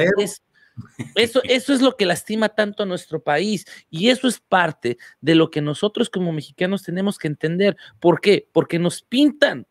eso, eso es lo que lastima tanto a nuestro país y eso es parte de lo que nosotros como mexicanos tenemos que entender. ¿Por qué? Porque nos pintan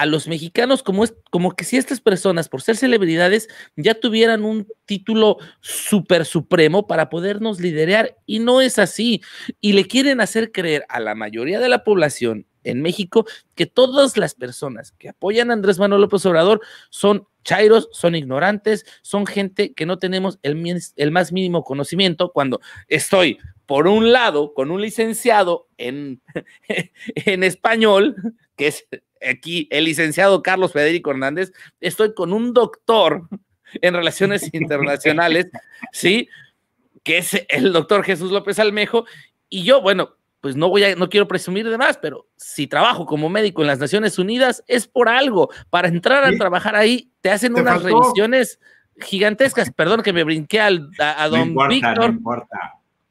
a los mexicanos como, es, como que si estas personas, por ser celebridades, ya tuvieran un título súper supremo para podernos liderar y no es así. Y le quieren hacer creer a la mayoría de la población en México que todas las personas que apoyan a Andrés Manuel López Obrador son chairos, son ignorantes, son gente que no tenemos el, el más mínimo conocimiento cuando estoy por un lado con un licenciado en, en español, que es aquí el licenciado Carlos Federico Hernández, estoy con un doctor en relaciones internacionales, ¿sí? Que es el doctor Jesús López Almejo. Y yo, bueno, pues no voy a, no quiero presumir de más, pero si trabajo como médico en las Naciones Unidas es por algo. Para entrar a trabajar ahí te hacen unas revisiones gigantescas. Perdón que me brinqué al, a, no don Víctor. No importa.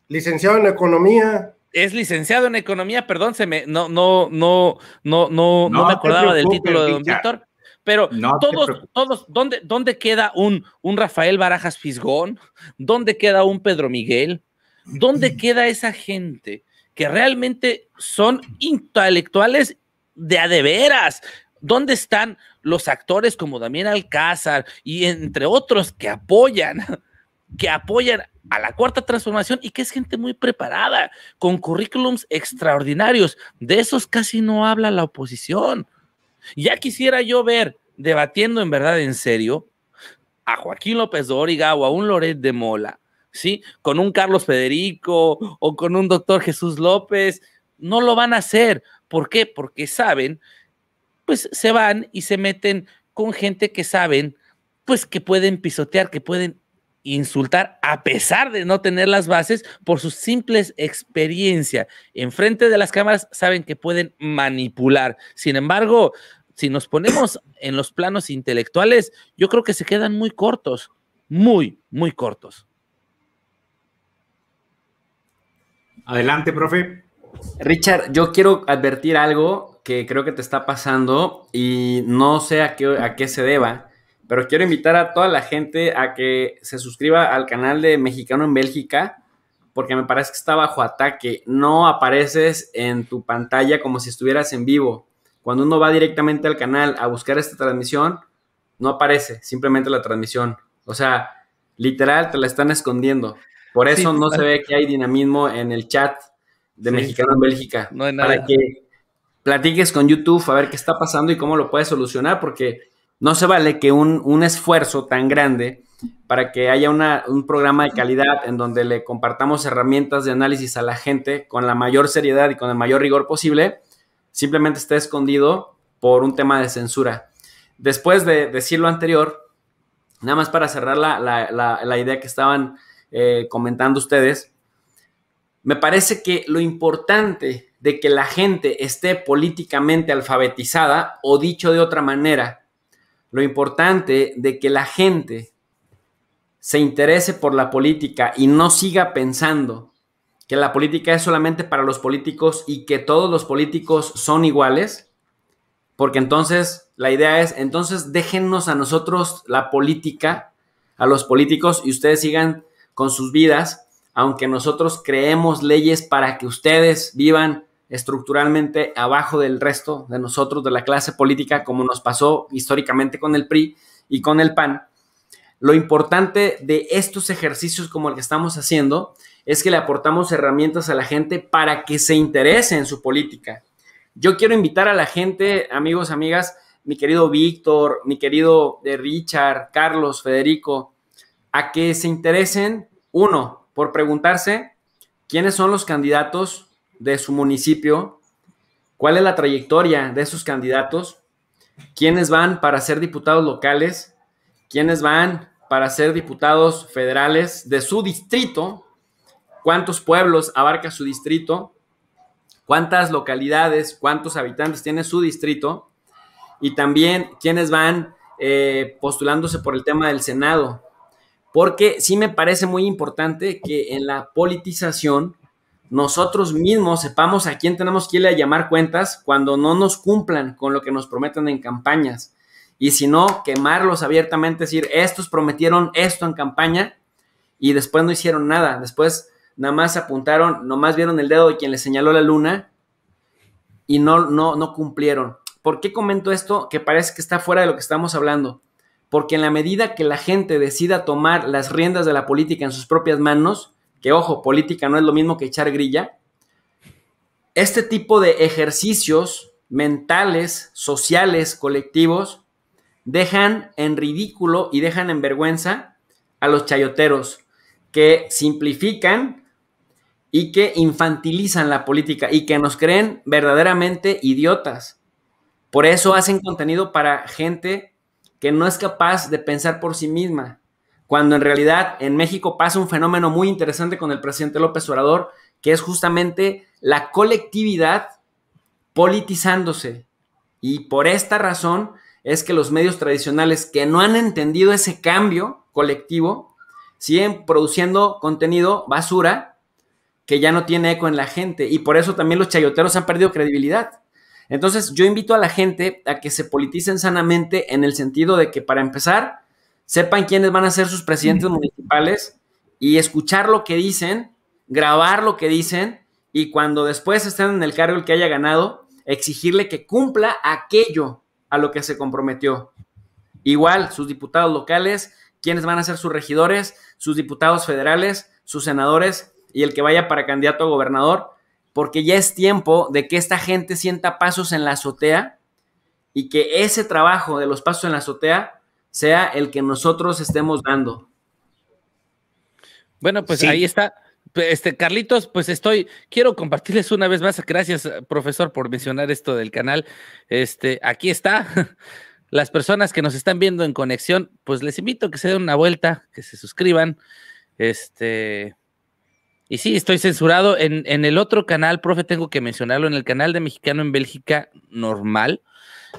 Licenciado en Economía es licenciado en economía, perdón, se me, no, no, no, no, no, no me acordaba del título de don Víctor. Pero todos, todos, ¿dónde, dónde queda un, un, Rafael Barajas Fisgón? ¿Dónde queda un Pedro Miguel? ¿Dónde queda esa gente que realmente son intelectuales de a de veras? ¿Dónde están los actores como Damián Alcázar y entre otros que apoyan que apoyan a la cuarta transformación y que es gente muy preparada, con currículums extraordinarios. De esos casi no habla la oposición. Ya quisiera yo ver, debatiendo en verdad en serio, a Joaquín López de Origa o a un Loret de Mola, ¿sí? Con un Carlos Federico o con un doctor Jesús López. No lo van a hacer. ¿Por qué? Porque saben, pues se van y se meten con gente que saben, pues que pueden pisotear, que pueden insultar a pesar de no tener las bases por su simple experiencia. Enfrente de las cámaras saben que pueden manipular. Sin embargo, si nos ponemos en los planos intelectuales, yo creo que se quedan muy cortos, muy, muy cortos. Adelante, profe. Richard, yo quiero advertir algo que creo que te está pasando y no sé a qué, a qué se deba pero quiero invitar a toda la gente a que se suscriba al canal de Mexicano en Bélgica, porque me parece que está bajo ataque. No apareces en tu pantalla como si estuvieras en vivo. Cuando uno va directamente al canal a buscar esta transmisión, no aparece, simplemente la transmisión. O sea, literal, te la están escondiendo. Por eso no se ve que hay dinamismo en el chat de Mexicano en Bélgica. No hay nada. Para que platiques con YouTube a ver qué está pasando y cómo lo puedes solucionar, porque no se vale que un, esfuerzo tan grande para que haya un programa de calidad en donde le compartamos herramientas de análisis a la gente con la mayor seriedad y con el mayor rigor posible, simplemente esté escondido por un tema de censura. Después de decir lo anterior, nada más para cerrar la, idea que estaban eh, comentando ustedes, me parece que lo importante de que la gente esté políticamente alfabetizada, o dicho de otra manera, lo importante de que la gente se interese por la política y no siga pensando que la política es solamente para los políticos y que todos los políticos son iguales, porque entonces la idea es, entonces déjennos a nosotros la política, a los políticos, y ustedes sigan con sus vidas, aunque nosotros creemos leyes para que ustedes vivan estructuralmente abajo del resto de nosotros, de la clase política, como nos pasó históricamente con el PRI y con el PAN. Lo importante de estos ejercicios como el que estamos haciendo es que le aportamos herramientas a la gente para que se interese en su política. Yo quiero invitar a la gente, amigos, amigas, mi querido Víctor, mi querido eh, Richard, Carlos, Federico, a que se interesen, uno, por preguntarse quiénes son los candidatos de su municipio, cuál es la trayectoria de sus candidatos, quiénes van para ser diputados locales, quiénes van para ser diputados federales de su distrito, cuántos pueblos abarca su distrito, cuántas localidades, cuántos habitantes tiene su distrito y también quiénes van eh, postulándose por el tema del Senado. Porque sí me parece muy importante que en la politización nosotros mismos sepamos a quién tenemos que irle a llamar cuentas cuando no nos cumplan con lo que nos prometen en campañas. Y si no, quemarlos abiertamente, decir, estos prometieron esto en campaña y después no hicieron nada. Después nada más apuntaron, nomás vieron el dedo de quien les señaló la luna y no, no, no cumplieron. ¿Por qué comento esto que parece que está fuera de lo que estamos hablando? Porque en la medida que la gente decida tomar las riendas de la política en sus propias manos, que ojo, política no es lo mismo que echar grilla, este tipo de ejercicios mentales, sociales, colectivos, dejan en ridículo y dejan en vergüenza a los chayoteros, que simplifican y que infantilizan la política y que nos creen verdaderamente idiotas. Por eso hacen contenido para gente que no es capaz de pensar por sí misma, cuando en realidad en México pasa un fenómeno muy interesante con el presidente López Obrador, que es justamente la colectividad politizándose. Y por esta razón es que los medios tradicionales que no han entendido ese cambio colectivo siguen produciendo contenido basura que ya no tiene eco en la gente. Y por eso también los chayoteros han perdido credibilidad. Entonces yo invito a la gente a que se politicen sanamente en el sentido de que para empezar sepan quiénes van a ser sus presidentes municipales y escuchar lo que dicen, grabar lo que dicen y cuando después estén en el cargo el que haya ganado, exigirle que cumpla aquello a lo que se comprometió. Igual, sus diputados locales, quiénes van a ser sus regidores, sus diputados federales, sus senadores y el que vaya para candidato a gobernador, porque ya es tiempo de que esta gente sienta pasos en la azotea y que ese trabajo de los pasos en la azotea sea el que nosotros estemos dando. Bueno, pues ahí está. Este, Carlitos, pues estoy, quiero compartirles una vez más, gracias profesor por mencionar esto del canal. Este, aquí está. Las personas que nos están viendo en conexión, pues les invito a que se den una vuelta, que se suscriban. Este, y sí, estoy censurado. En, en el otro canal, profe, tengo que mencionarlo, en el canal de Mexicano en Bélgica normal,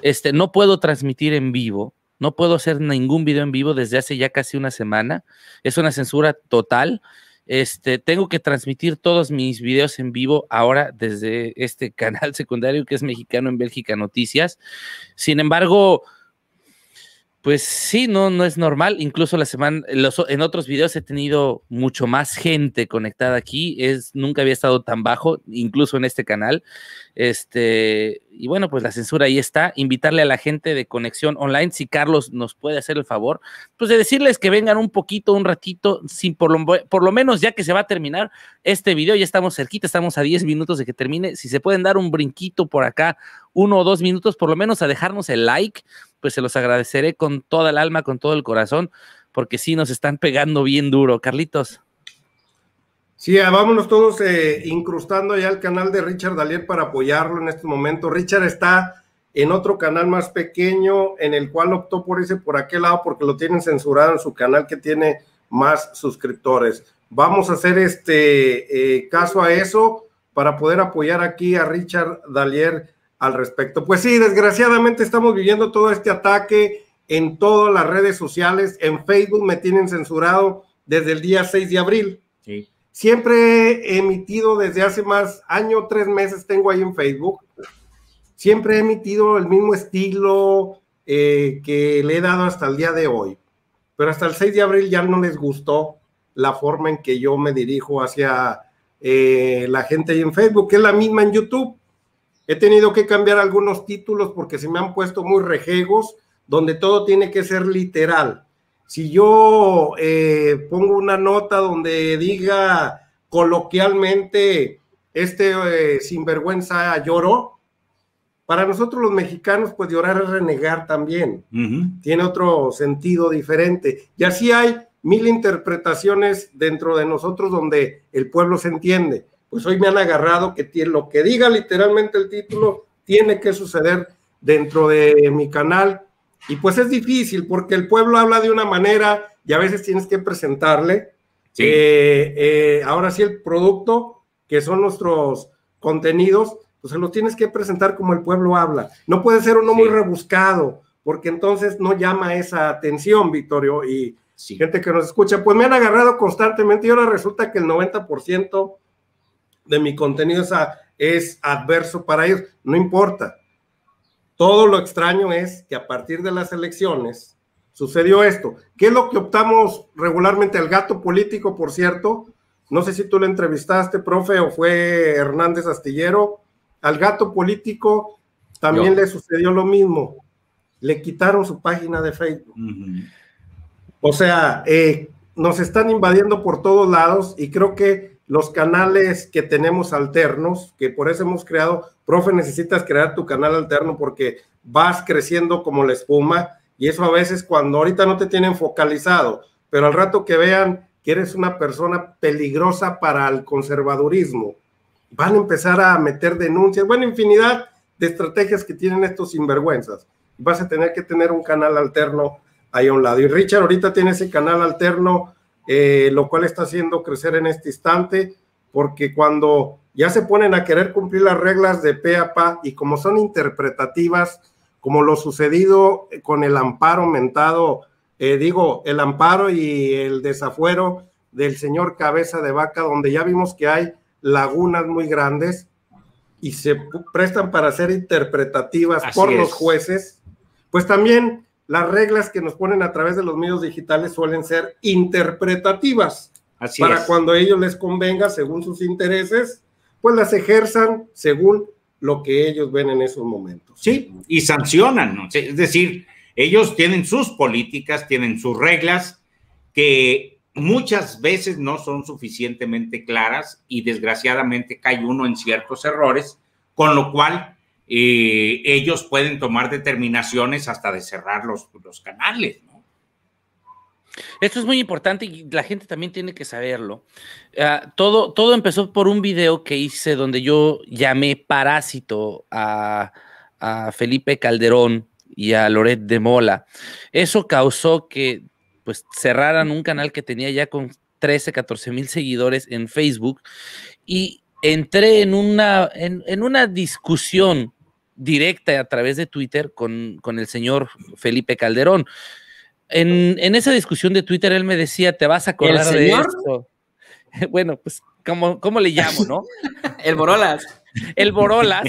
este, no puedo transmitir en vivo no puedo hacer ningún video en vivo desde hace ya casi una semana. Es una censura total. Este, tengo que transmitir todos mis videos en vivo ahora desde este canal secundario que es Mexicano en Bélgica Noticias. Sin embargo, pues sí, no, no es normal. Incluso la semana, en otros videos he tenido mucho más gente conectada aquí. Es, nunca había estado tan bajo, incluso en este canal. Este, y bueno, pues la censura ahí está. Invitarle a la gente de Conexión Online, si Carlos nos puede hacer el favor, pues de decirles que vengan un poquito, un ratito, sin por lo, por lo menos ya que se va a terminar este video, ya estamos cerquita, estamos a 10 minutos de que termine. Si se pueden dar un brinquito por acá, uno o dos minutos, por lo menos a dejarnos el like, pues se los agradeceré con toda el alma, con todo el corazón, porque sí nos están pegando bien duro. Carlitos. Sí, vámonos todos eh, incrustando ya el canal de Richard Dalier para apoyarlo en este momento. Richard está en otro canal más pequeño en el cual optó por ese, por aquel lado porque lo tienen censurado en su canal que tiene más suscriptores. Vamos a hacer este eh, caso a eso para poder apoyar aquí a Richard Dalier al respecto. Pues sí, desgraciadamente estamos viviendo todo este ataque en todas las redes sociales. En Facebook me tienen censurado desde el día 6 de abril. Sí. Siempre he emitido desde hace más año, tres meses tengo ahí en Facebook. Siempre he emitido el mismo estilo eh, que le he dado hasta el día de hoy. Pero hasta el 6 de abril ya no les gustó la forma en que yo me dirijo hacia eh, la gente ahí en Facebook, que es la misma en YouTube. He tenido que cambiar algunos títulos porque se me han puesto muy rejegos, donde todo tiene que ser literal. Si yo eh, pongo una nota donde diga coloquialmente, este eh, sinvergüenza lloró, para nosotros los mexicanos, pues llorar es renegar también. Tiene otro sentido diferente. Y así hay mil interpretaciones dentro de nosotros donde el pueblo se entiende. Pues hoy me han agarrado que lo que diga literalmente el título tiene que suceder dentro de mi canal y pues es difícil porque el pueblo habla de una manera y a veces tienes que presentarle eh, eh, ahora sí el producto que son nuestros contenidos, pues se los tienes que presentar como el pueblo habla. No puede ser uno muy rebuscado porque entonces no llama esa atención, Victorio y si gente que nos escucha, pues me han agarrado constantemente y ahora resulta que el 90% de mi contenido es adverso para ellos, no importa todo lo extraño es que a partir de las elecciones sucedió esto. ¿Qué es lo que optamos regularmente al gato político, por cierto? No sé si tú lo entrevistaste, profe, o fue Hernández Astillero. Al gato político también le sucedió lo mismo. Le quitaron su página de Facebook. O sea, eh, nos están invadiendo por todos lados y creo que los canales que tenemos alternos, que por eso hemos creado, profe, necesitas crear tu canal alterno porque vas creciendo como la espuma y eso a veces cuando ahorita no te tienen focalizado, pero al rato que vean que eres una persona peligrosa para el conservadurismo, van a empezar a meter denuncias, bueno, infinidad de estrategias que tienen estos sinvergüenzas. Vas a tener que tener un canal alterno ahí a un lado. Y Richard ahorita tiene ese canal alterno eh, lo cual está haciendo crecer en este instante, porque cuando ya se ponen a querer cumplir las reglas de PAPA y como son interpretativas, como lo sucedido con el amparo mentado, eh, digo, el amparo y el desafuero del señor Cabeza de Vaca, donde ya vimos que hay lagunas muy grandes y se prestan para ser interpretativas por los jueces, pues también las reglas que nos ponen a través de los medios digitales suelen ser interpretativas. Así para cuando a ellos les convenga, según sus intereses, pues las ejercen según lo que ellos ven en esos momentos. Sí, y sancionan, es decir, ellos tienen sus políticas, tienen sus reglas que muchas veces no son suficientemente claras y desgraciadamente cae uno en ciertos errores, con lo cual y ellos pueden tomar determinaciones hasta de cerrar los, canales. Esto es muy importante y la gente también tiene que saberlo. Ah, todo, todo empezó por un video que hice donde yo llamé parásito a, Felipe Calderón y a Loret de Mola. Eso causó que pues cerraran un canal que tenía ya con 13, 14 mil seguidores en Facebook y entré en una, en una discusión directa a través de Twitter con, con el señor Felipe Calderón. En, esa discusión de Twitter él me decía, te vas a acordar de esto. Bueno, pues, ¿cómo, cómo le llamo, no? el Borolas. El Borolas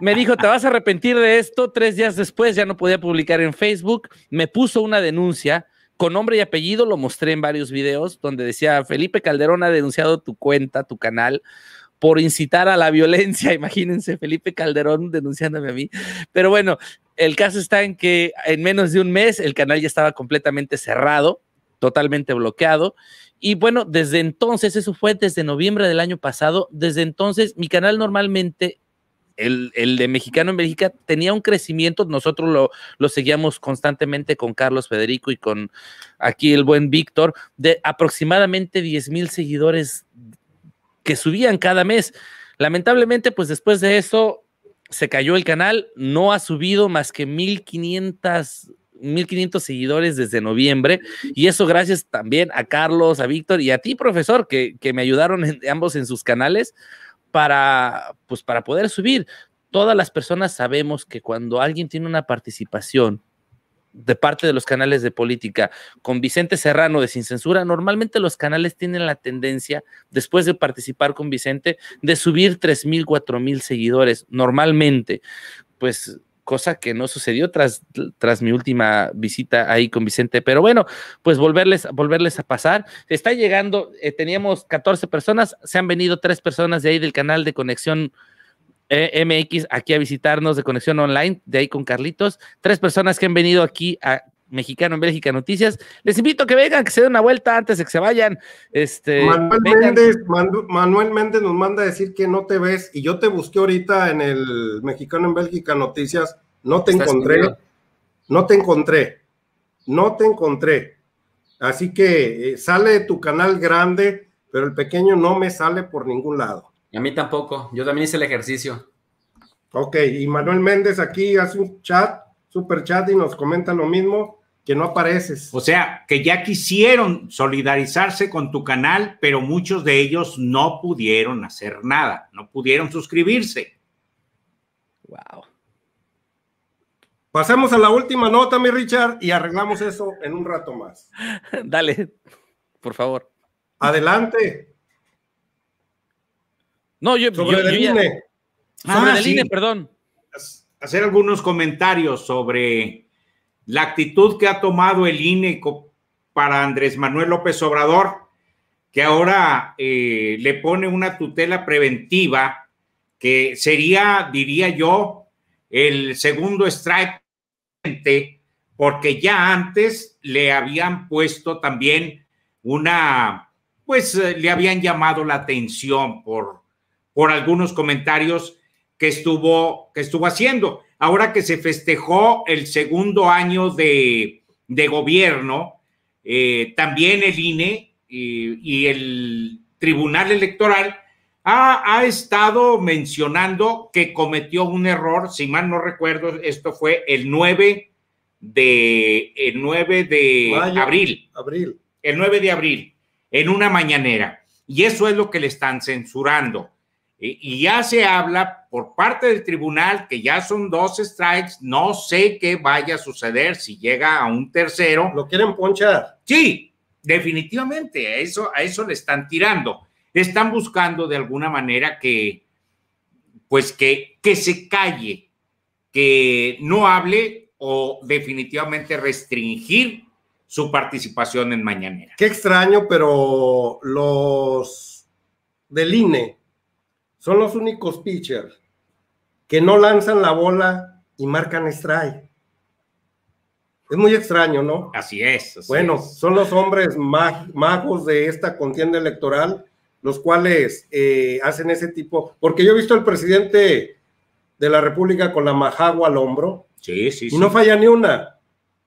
me dijo, te vas a arrepentir de esto. Tres días después ya no podía publicar en Facebook. Me puso una denuncia con nombre y apellido, lo mostré en varios videos donde decía, Felipe Calderón ha denunciado tu cuenta, tu canal, por incitar a la violencia. Imagínense, Felipe Calderón denunciándome a mí. Pero bueno, el caso está en que en menos de un mes el canal ya estaba completamente cerrado, totalmente bloqueado. Y bueno, desde entonces, eso fue desde noviembre del año pasado, desde entonces mi canal normalmente el, de Mexicano en México, tenía un crecimiento, nosotros lo, lo, seguíamos constantemente con Carlos Federico y con aquí el buen Víctor, de aproximadamente 10 mil seguidores que subían cada mes. Lamentablemente, pues después de eso se cayó el canal, no ha subido más que 1500 1500 seguidores desde noviembre y eso gracias también a Carlos, a Víctor y a ti, profesor, que, me ayudaron ambos en sus canales para, pues, para poder subir. Todas las personas sabemos que cuando alguien tiene una participación de parte de los canales de política con Vicente Serrano de Sin Censura, normalmente los canales tienen la tendencia, después de participar con Vicente, de subir 3.000, 4.000 seguidores, normalmente. Pues cosa que no sucedió tras, tras mi última visita ahí con Vicente. Pero bueno, pues volverles, volverles a pasar. Está llegando, eh, teníamos 14 personas, se han venido tres personas de ahí del canal de conexión e, MX aquí a visitarnos de conexión online, de ahí con Carlitos. Tres personas que han venido aquí a Mexicano en Bélgica Noticias. Les invito que vengan, que se den una vuelta antes de que se vayan. Este, Manuel, Méndez, nos manda a decir que no te ves y yo te busqué ahorita en el Mexicano en Bélgica Noticias. No te encontré. No te encontré. No te encontré. Así que eh, sale de tu canal grande, pero el pequeño no me sale por ningún lado. Y a mí tampoco, yo también hice el ejercicio. Ok, y Manuel Méndez aquí hace un chat, super chat, y nos comenta lo mismo, que no apareces. O sea, que ya quisieron solidarizarse con tu canal, pero muchos de ellos no pudieron hacer nada, no pudieron suscribirse. Wow. Pasemos a la última nota, mi Richard, y arreglamos eso en un rato más. Dale, por favor. Adelante. No, yo. Sobre el INE. INE, perdón. Hacer algunos comentarios sobre la actitud que ha tomado el INE para Andrés Manuel López Obrador, que ahora eh, le pone una tutela preventiva que sería, diría yo, el segundo strike, porque ya antes le habían puesto también una, pues eh, le habían llamado la atención por por algunos comentarios que estuvo, que estuvo haciendo. Ahora que se festejó el segundo año de, gobierno, eh, también el INE y, el Tribunal Electoral ha, estado mencionando que cometió un error, si mal no recuerdo, esto fue el 9 de, de abril, abril. El 9 de abril, en una mañanera. Y eso es lo que le están censurando y ya se habla por parte del tribunal que ya son dos strikes, no sé qué vaya a suceder si llega a un tercero. ¿Lo quieren ponchar? Sí, definitivamente, a eso, a eso le están tirando. Están buscando de alguna manera que, pues que, que se calle, que no hable o definitivamente restringir su participación en Mañanera. Qué extraño, pero los del INE son los únicos pitchers que no lanzan la bola y marcan strike. Es muy extraño, ¿no? Así es. bueno, son los hombres magos de esta contienda electoral los cuales eh, hacen ese tipo, porque yo he visto al presidente de la República con la majagua al hombro. Sí, sí, y no falla ni una.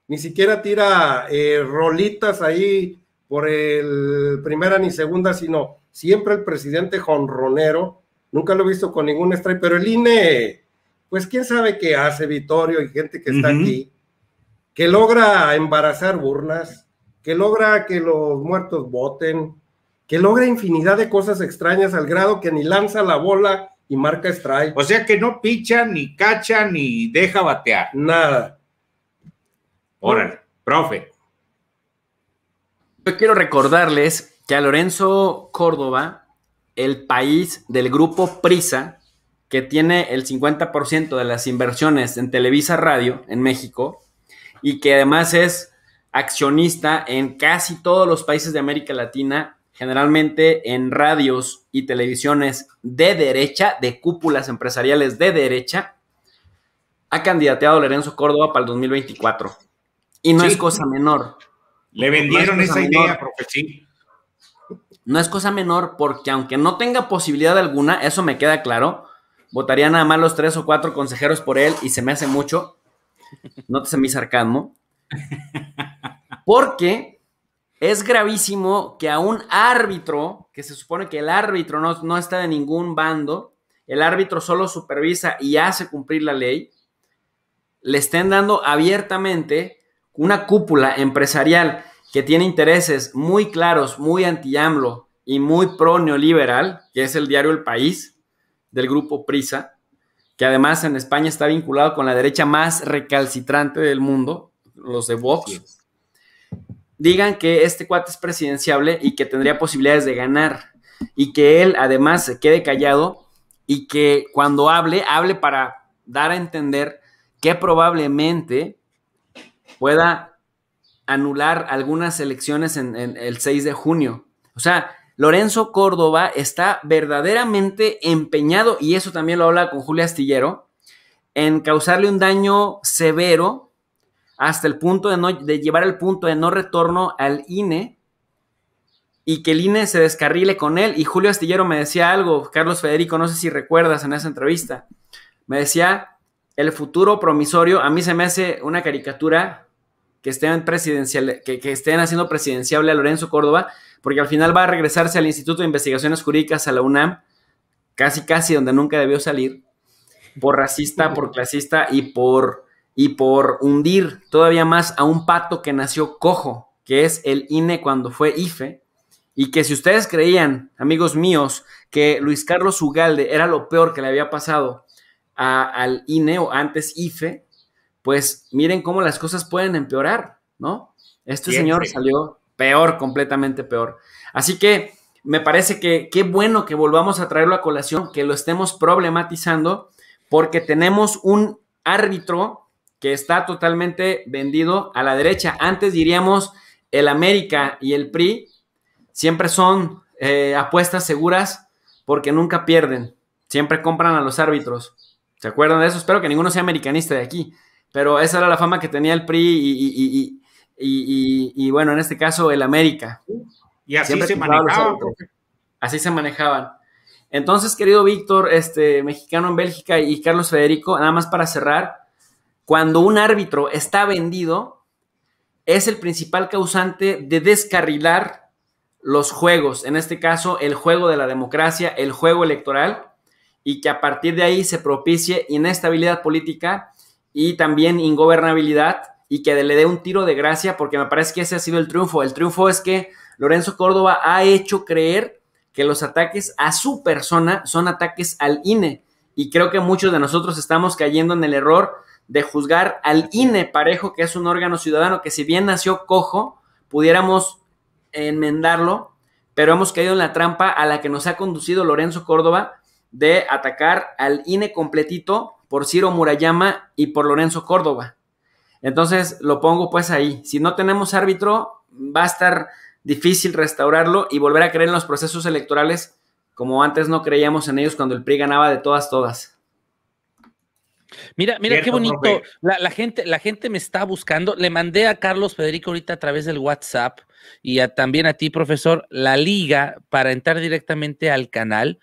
Ni siquiera tira eh, rolitas ahí por el primera ni segunda, sino siempre el presidente jonronero Nunca lo he visto con ningún strike, pero el INE, pues quién sabe qué hace Vitorio y gente que está aquí, que logra embarazar burnas, que logra que los muertos voten, que logra infinidad de cosas extrañas al grado que ni lanza la bola y marca strike. O sea que no picha, ni cacha, ni deja batear. Nada. Órale, profe. Yo quiero recordarles que a Lorenzo Córdoba el país del grupo Prisa, que tiene el 50% de las inversiones en Televisa Radio en México y que además es accionista en casi todos los países de América Latina, generalmente en radios y televisiones de derecha, de cúpulas empresariales de derecha, ha candidateado a Lorenzo Córdoba para el 2024. Y no es cosa menor. Le vendieron esa idea, profe, no es cosa menor porque aunque no tenga posibilidad alguna, eso me queda claro, votaría nada más los tres o cuatro consejeros por él y se me hace mucho. Nótese mi sarcasmo. Porque es gravísimo que a un árbitro, que se supone que el árbitro no, no está de ningún bando, el árbitro solo supervisa y hace cumplir la ley, le estén dando abiertamente una cúpula empresarial que tiene intereses muy claros, muy anti-AMLO y muy pro-neoliberal, que es el diario El País del grupo Prisa, que además en España está vinculado con la derecha más recalcitrante del mundo, los de Vox, digan que este cuate es presidenciable y que tendría posibilidades de ganar y que él además se quede callado y que cuando hable, hable para dar a entender que probablemente pueda anular algunas elecciones en, el 6 de junio. O sea, Lorenzo Córdoba está verdaderamente empeñado, y eso también lo habla con Julio Astillero, en causarle un daño severo hasta el punto de, no, de llevar el punto de no retorno al INE y que el INE se descarrile con él. Y Julio Astillero me decía algo, Carlos Federico, no sé si recuerdas en esa entrevista, me decía, el futuro promisorio, a mí se me hace una caricatura que estén, presidencial, que, que estén haciendo presidenciable a Lorenzo Córdoba, porque al final va a regresarse al Instituto de Investigaciones Jurídicas, a la UNAM, casi casi donde nunca debió salir, por racista, por clasista y por, y por hundir todavía más a un pato que nació cojo, que es el INE cuando fue IFE, y que si ustedes creían, amigos míos, que Luis Carlos Ugalde era lo peor que le había pasado al INE o antes IFE, pues miren cómo las cosas pueden empeorar, ¿no? Este señor salió peor, completamente peor. Así que me parece que qué bueno que volvamos a traerlo a colación, que lo estemos problematizando, porque tenemos un árbitro que está totalmente vendido a la derecha. Antes diríamos el América y el PRI siempre son eh, apuestas seguras porque nunca pierden, siempre compran a los árbitros. ¿Se acuerdan de eso? Espero que ninguno sea americanista de aquí. Pero esa era la fama que tenía el PRI y, bueno, en este caso el América. Y así se manejaban. Así se manejaban. Entonces, querido Víctor, este mexicano en Bélgica y Carlos Federico, nada más para cerrar, cuando un árbitro está vendido, es el principal causante de descarrilar los juegos, en este caso el juego de la democracia, el juego electoral, y que a partir de ahí se propicie inestabilidad política y también ingobernabilidad y que le dé un tiro de gracia porque me parece que ese ha sido el triunfo. El triunfo es que Lorenzo Córdoba ha hecho creer que los ataques a su persona son ataques al INE y creo que muchos de nosotros estamos cayendo en el error de juzgar al INE parejo, que es un órgano ciudadano que si bien nació cojo, pudiéramos enmendarlo, pero hemos caído en la trampa a la que nos ha conducido Lorenzo Córdoba de atacar al INE completito por Ciro Murayama y por Lorenzo Córdoba. Entonces lo pongo pues ahí. Si no tenemos árbitro, va a estar difícil restaurarlo y volver a creer en los procesos electorales como antes no creíamos en ellos cuando el PRI ganaba de todas, todas. Mira, mira qué bonito. La, gente, la gente me está buscando. Le mandé a Carlos Federico ahorita a través del WhatsApp y también a ti, profesor, la liga para entrar directamente al canal.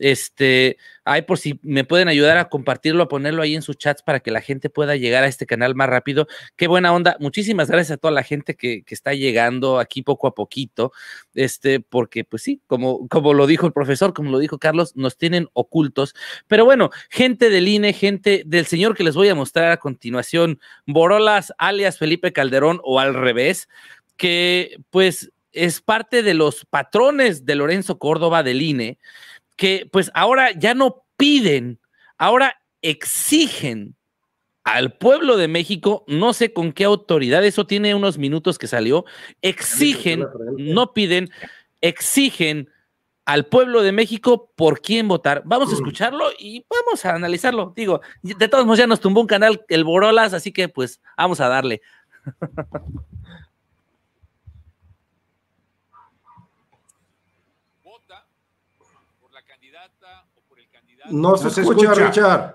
Este, ahí por si me pueden ayudar a compartirlo, a ponerlo ahí en sus chats para que la gente pueda llegar a este canal más rápido. Qué buena onda. Muchísimas gracias a toda la gente que, está llegando aquí poco a poquito. Este, porque pues sí, como, como lo dijo el profesor, como lo dijo Carlos, nos tienen ocultos. Pero bueno, gente del INE, gente del señor que les voy a mostrar a continuación, Borolas, alias Felipe Calderón o al revés, que pues es parte de los patrones de Lorenzo Córdoba del INE que pues ahora ya no piden, ahora exigen al pueblo de México, no sé con qué autoridad, eso tiene unos minutos que salió, exigen, no piden, exigen al pueblo de México por quién votar. Vamos a mm. escucharlo y vamos a analizarlo. Digo, de todos modos ya nos tumbó un canal el Borolas, así que pues vamos a darle. No, no se, se, escucha, escucha. Richard.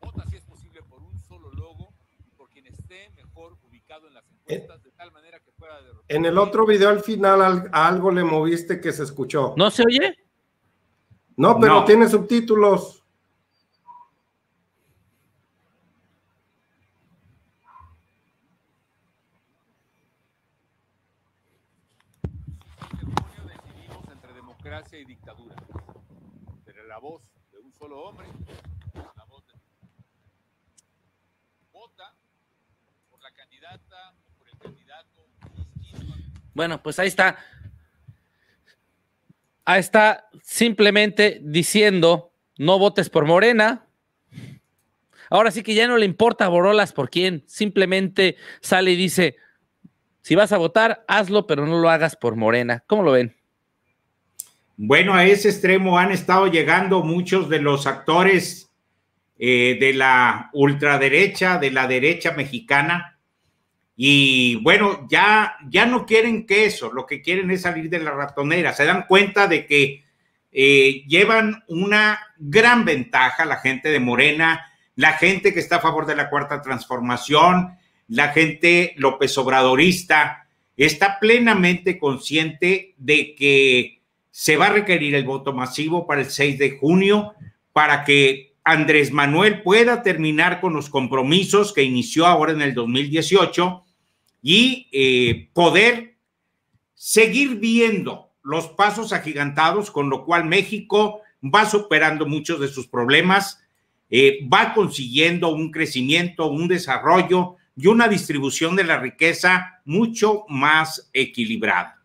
Vota si es posible por un solo logo por quien esté mejor ubicado en las eh, encuestas, de tal manera que pueda derrotar. En el otro video al final algo le moviste que se escuchó. ¿No se oye? No, pero no. tiene subtítulos. solo hombre, Vota por la candidata o por el candidato. Bueno, pues ahí está. Ahí está simplemente diciendo, no votes por Morena. Ahora sí que ya no le importa a Borolas por quién. Simplemente sale y dice, si vas a votar, hazlo, pero no lo hagas por Morena. ¿Cómo lo ven? Bueno, a ese extremo han estado llegando muchos de los actores eh, de la ultraderecha, de la derecha mexicana. Y bueno, ya, ya no quieren que eso, lo que quieren es salir de la ratonera. Se dan cuenta de que eh, llevan una gran ventaja la gente de Morena, la gente que está a favor de la cuarta transformación, la gente López Obradorista, está plenamente consciente de que se va a requerir el voto masivo para el 6 de junio para que Andrés Manuel pueda terminar con los compromisos que inició ahora en el 2018 y eh, poder seguir viendo los pasos agigantados, con lo cual México va superando muchos de sus problemas, eh, va consiguiendo un crecimiento, un desarrollo y una distribución de la riqueza mucho más equilibrada.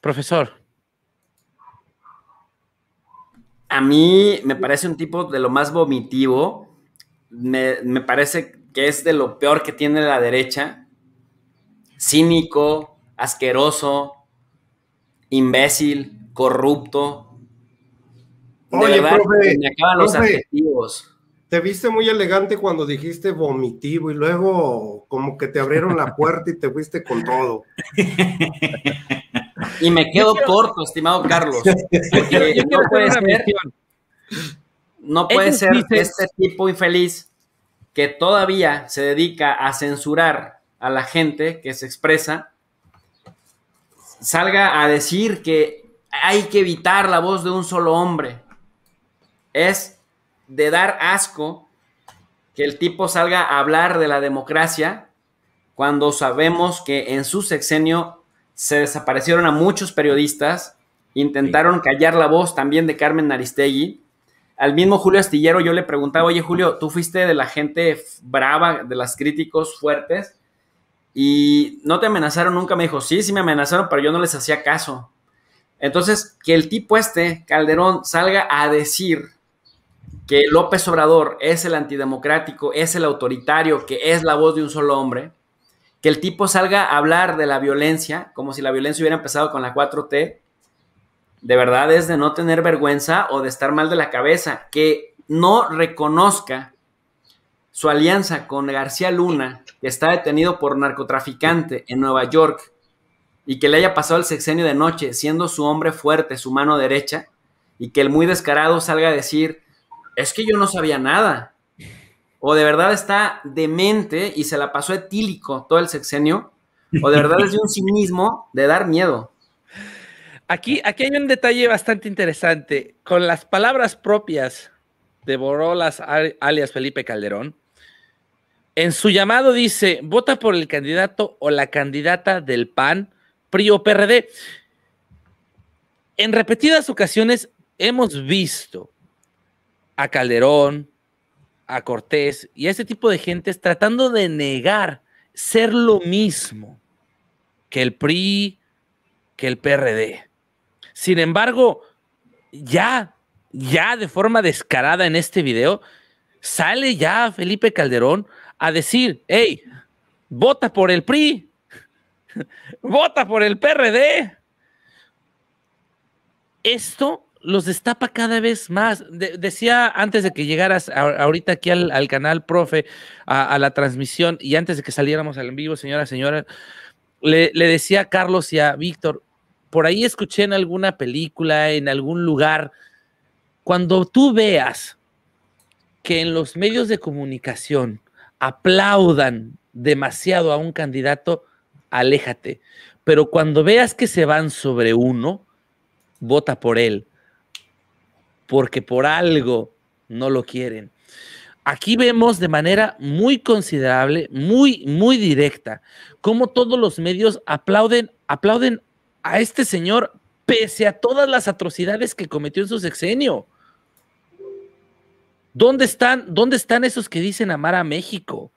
Profesor, a mí me parece un tipo de lo más vomitivo. Me, parece que es de lo peor que tiene la derecha. Cínico, asqueroso, imbécil, corrupto. Oye, profe, me los adjetivos. Te viste muy elegante cuando dijiste vomitivo y luego como que te abrieron la puerta y te fuiste con todo. Y me quedo corto, estimado Carlos. no puede ser, este tipo infeliz que todavía se dedica a censurar a la gente que se expresa, salga a decir que hay que evitar la voz de un solo hombre. Es de dar asco que el tipo salga a hablar de la democracia cuando sabemos que en su sexenio se desaparecieron a muchos periodistas, intentaron callar la voz también de Carmen Aristegui. Al mismo Julio Astillero yo le preguntaba, oye Julio, tú fuiste de la gente brava, de las críticos fuertes, y no te amenazaron nunca. Me dijo, sí, sí me amenazaron, pero yo no les hacía caso. Entonces, que el tipo este, Calderón, salga a decir que López Obrador es el antidemocrático, es el autoritario, que es la voz de un solo hombre, que el tipo salga a hablar de la violencia, como si la violencia hubiera empezado con la 4T, de verdad es de no tener vergüenza o de estar mal de la cabeza, que no reconozca su alianza con García Luna, que está detenido por narcotraficante en Nueva York y que le haya pasado el sexenio de noche siendo su hombre fuerte, su mano derecha, y que el muy descarado salga a decir, es que yo no sabía nada, o de verdad está demente y se la pasó etílico todo el sexenio, o de verdad es de un cinismo de dar miedo. Aquí, aquí hay un detalle bastante interesante. Con las palabras propias de Borolas, alias Felipe Calderón, en su llamado dice, vota por el candidato o la candidata del PAN, PRI o PRD. En repetidas ocasiones hemos visto a Calderón, a Cortés y a ese tipo de gentes tratando de negar ser lo mismo que el PRI, que el PRD. Sin embargo, ya, ya de forma descarada en este video, sale ya Felipe Calderón a decir, hey, vota por el PRI, vota por el PRD. Esto los destapa cada vez más. decía antes de que llegaras ahorita aquí al, canal, profe, a, la transmisión y antes de que saliéramos al en vivo, señora, señora, le, le decía a Carlos y a Víctor, por ahí escuché en alguna película, en algún lugar, cuando tú veas que en los medios de comunicación aplaudan demasiado a un candidato, aléjate. Pero cuando veas que se van sobre uno, vota por él porque por algo no lo quieren. Aquí vemos de manera muy considerable, muy, muy directa, cómo todos los medios aplauden, aplauden a este señor pese a todas las atrocidades que cometió en su sexenio. ¿Dónde están, dónde están esos que dicen amar a México?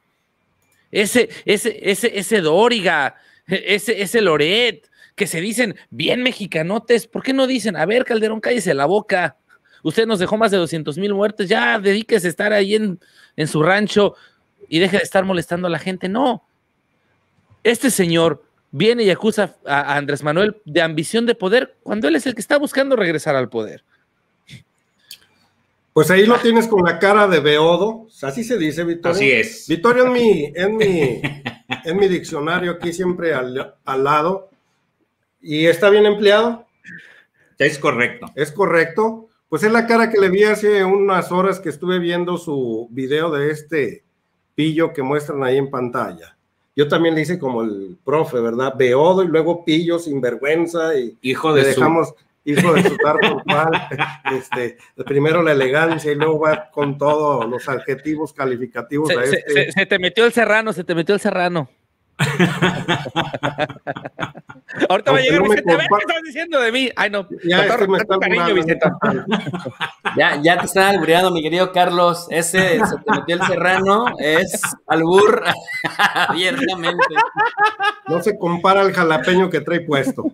Ese, ese, ese, ese Dóriga, ese, ese Loret, que se dicen bien mexicanotes, ¿por qué no dicen? A ver, Calderón, cállese la boca usted nos dejó más de 200 mil muertes, ya dedíquese a estar ahí en, su rancho y deje de estar molestando a la gente. No, este señor viene y acusa a, Andrés Manuel de ambición de poder cuando él es el que está buscando regresar al poder. Pues ahí lo tienes con la cara de Beodo, así se dice, Vittorio. Así es. Vittorio en mi, en mi, diccionario aquí siempre al, al lado. ¿Y está bien empleado? Es correcto. Es correcto. Pues es la cara que le vi hace unas horas que estuve viendo su video de este pillo que muestran ahí en pantalla. Yo también le hice como el profe, ¿verdad? Beodo y luego pillo sin vergüenza y hijo de dejamos su... hijo de su mal. este, primero la elegancia y luego va con todos los adjetivos calificativos. este. se te metió el serrano, se te metió el serrano. Ahorita va a llegar a ver ¿qué estás diciendo de mí? Ay, no, ya, está cariño, ya, ya te están albureando, mi querido Carlos. Ese se te metió el serrano, es albur abiertamente. No se compara al jalapeño que trae puesto.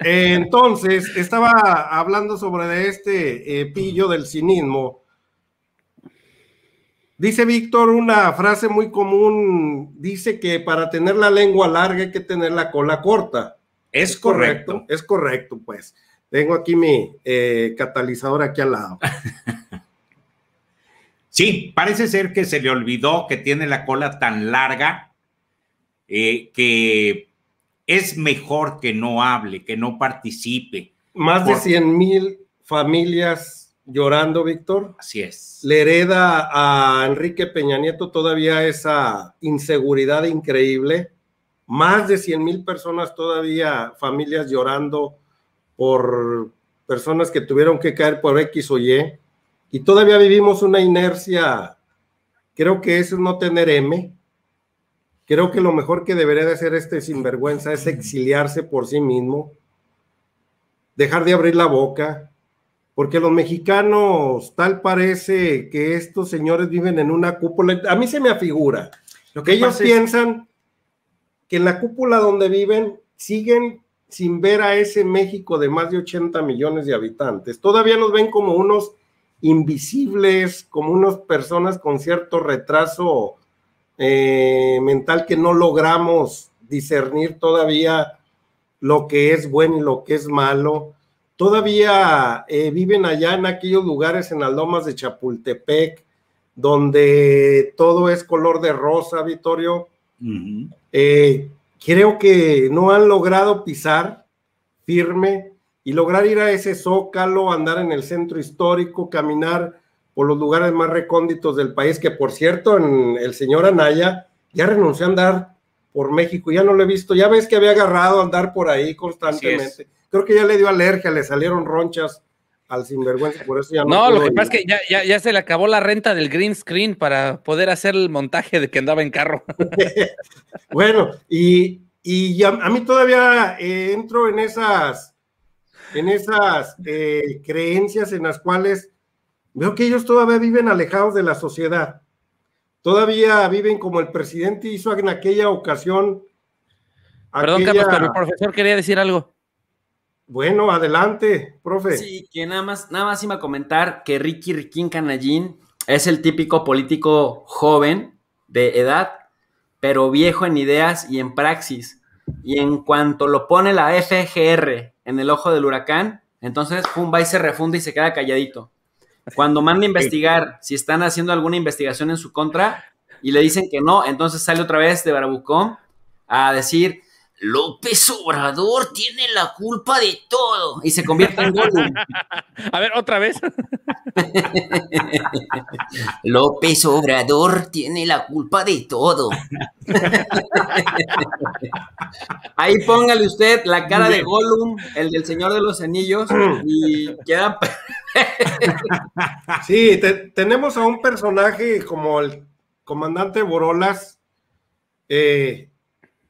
Entonces, estaba hablando sobre este eh, pillo del cinismo Dice Víctor una frase muy común, dice que para tener la lengua larga hay que tener la cola corta. Es, correcto. Es correcto, pues. Tengo aquí mi eh, catalizador aquí al lado. sí, parece ser que se le olvidó que tiene la cola tan larga eh, que es mejor que no hable, que no participe. Más de 100 mil familias llorando, Víctor. Así es. Le hereda a Enrique Peña Nieto todavía esa inseguridad increíble. Más de 100 mil personas todavía, familias llorando por personas que tuvieron que caer por X o Y. Y todavía vivimos una inercia, creo que eso es no tener M. Creo que lo mejor que debería de hacer este sinvergüenza es exiliarse por sí mismo, dejar de abrir la boca, porque los mexicanos tal parece que estos señores viven en una cúpula. A mí se me afigura Lo que ellos piensan que en la cúpula donde viven siguen sin ver a ese México de más de 80 millones de habitantes. Todavía nos ven como unos invisibles, como unas personas con cierto retraso eh, mental que no logramos discernir todavía lo que es bueno y lo que es malo todavía eh, viven allá en aquellos lugares en las lomas de Chapultepec, donde todo es color de rosa, vitorio eh, creo que no han logrado pisar firme y lograr ir a ese zócalo, andar en el centro histórico, caminar por los lugares más recónditos del país, que por cierto, el señor Anaya ya renunció a andar por México, ya no lo he visto, ya ves que había agarrado a andar por ahí constantemente creo que ya le dio alergia, le salieron ronchas al sinvergüenza, por eso ya no. No, lo que pasa es que ya, se le acabó la renta del green screen para poder hacer el montaje de que andaba en carro. bueno, y, y a, mí todavía eh, entro en esas, en esas eh, creencias en las cuales veo que ellos todavía viven alejados de la sociedad. Todavía viven como el presidente hizo en aquella ocasión. Perdón, Carlos, pero el profesor quería decir algo. Bueno, adelante, profe. Sí, que nada más, nada más iba a comentar que Ricky Riquín Canallín es el típico político joven de edad, pero viejo en ideas y en praxis. Y en cuanto lo pone la FGR en el ojo del huracán, entonces pum, va y se refunda y se queda calladito. Cuando manda a investigar si están haciendo alguna investigación en su contra y le dicen que no, entonces sale otra vez de Barabucón a decir, López Obrador tiene la culpa de todo y se convierte en Gollum. A ver, otra vez. López Obrador tiene la culpa de todo. Ahí póngale usted la cara de Gollum, el del Señor de los Anillos, y queda. sí, tenemos a un personaje como el comandante Borolas. Eh,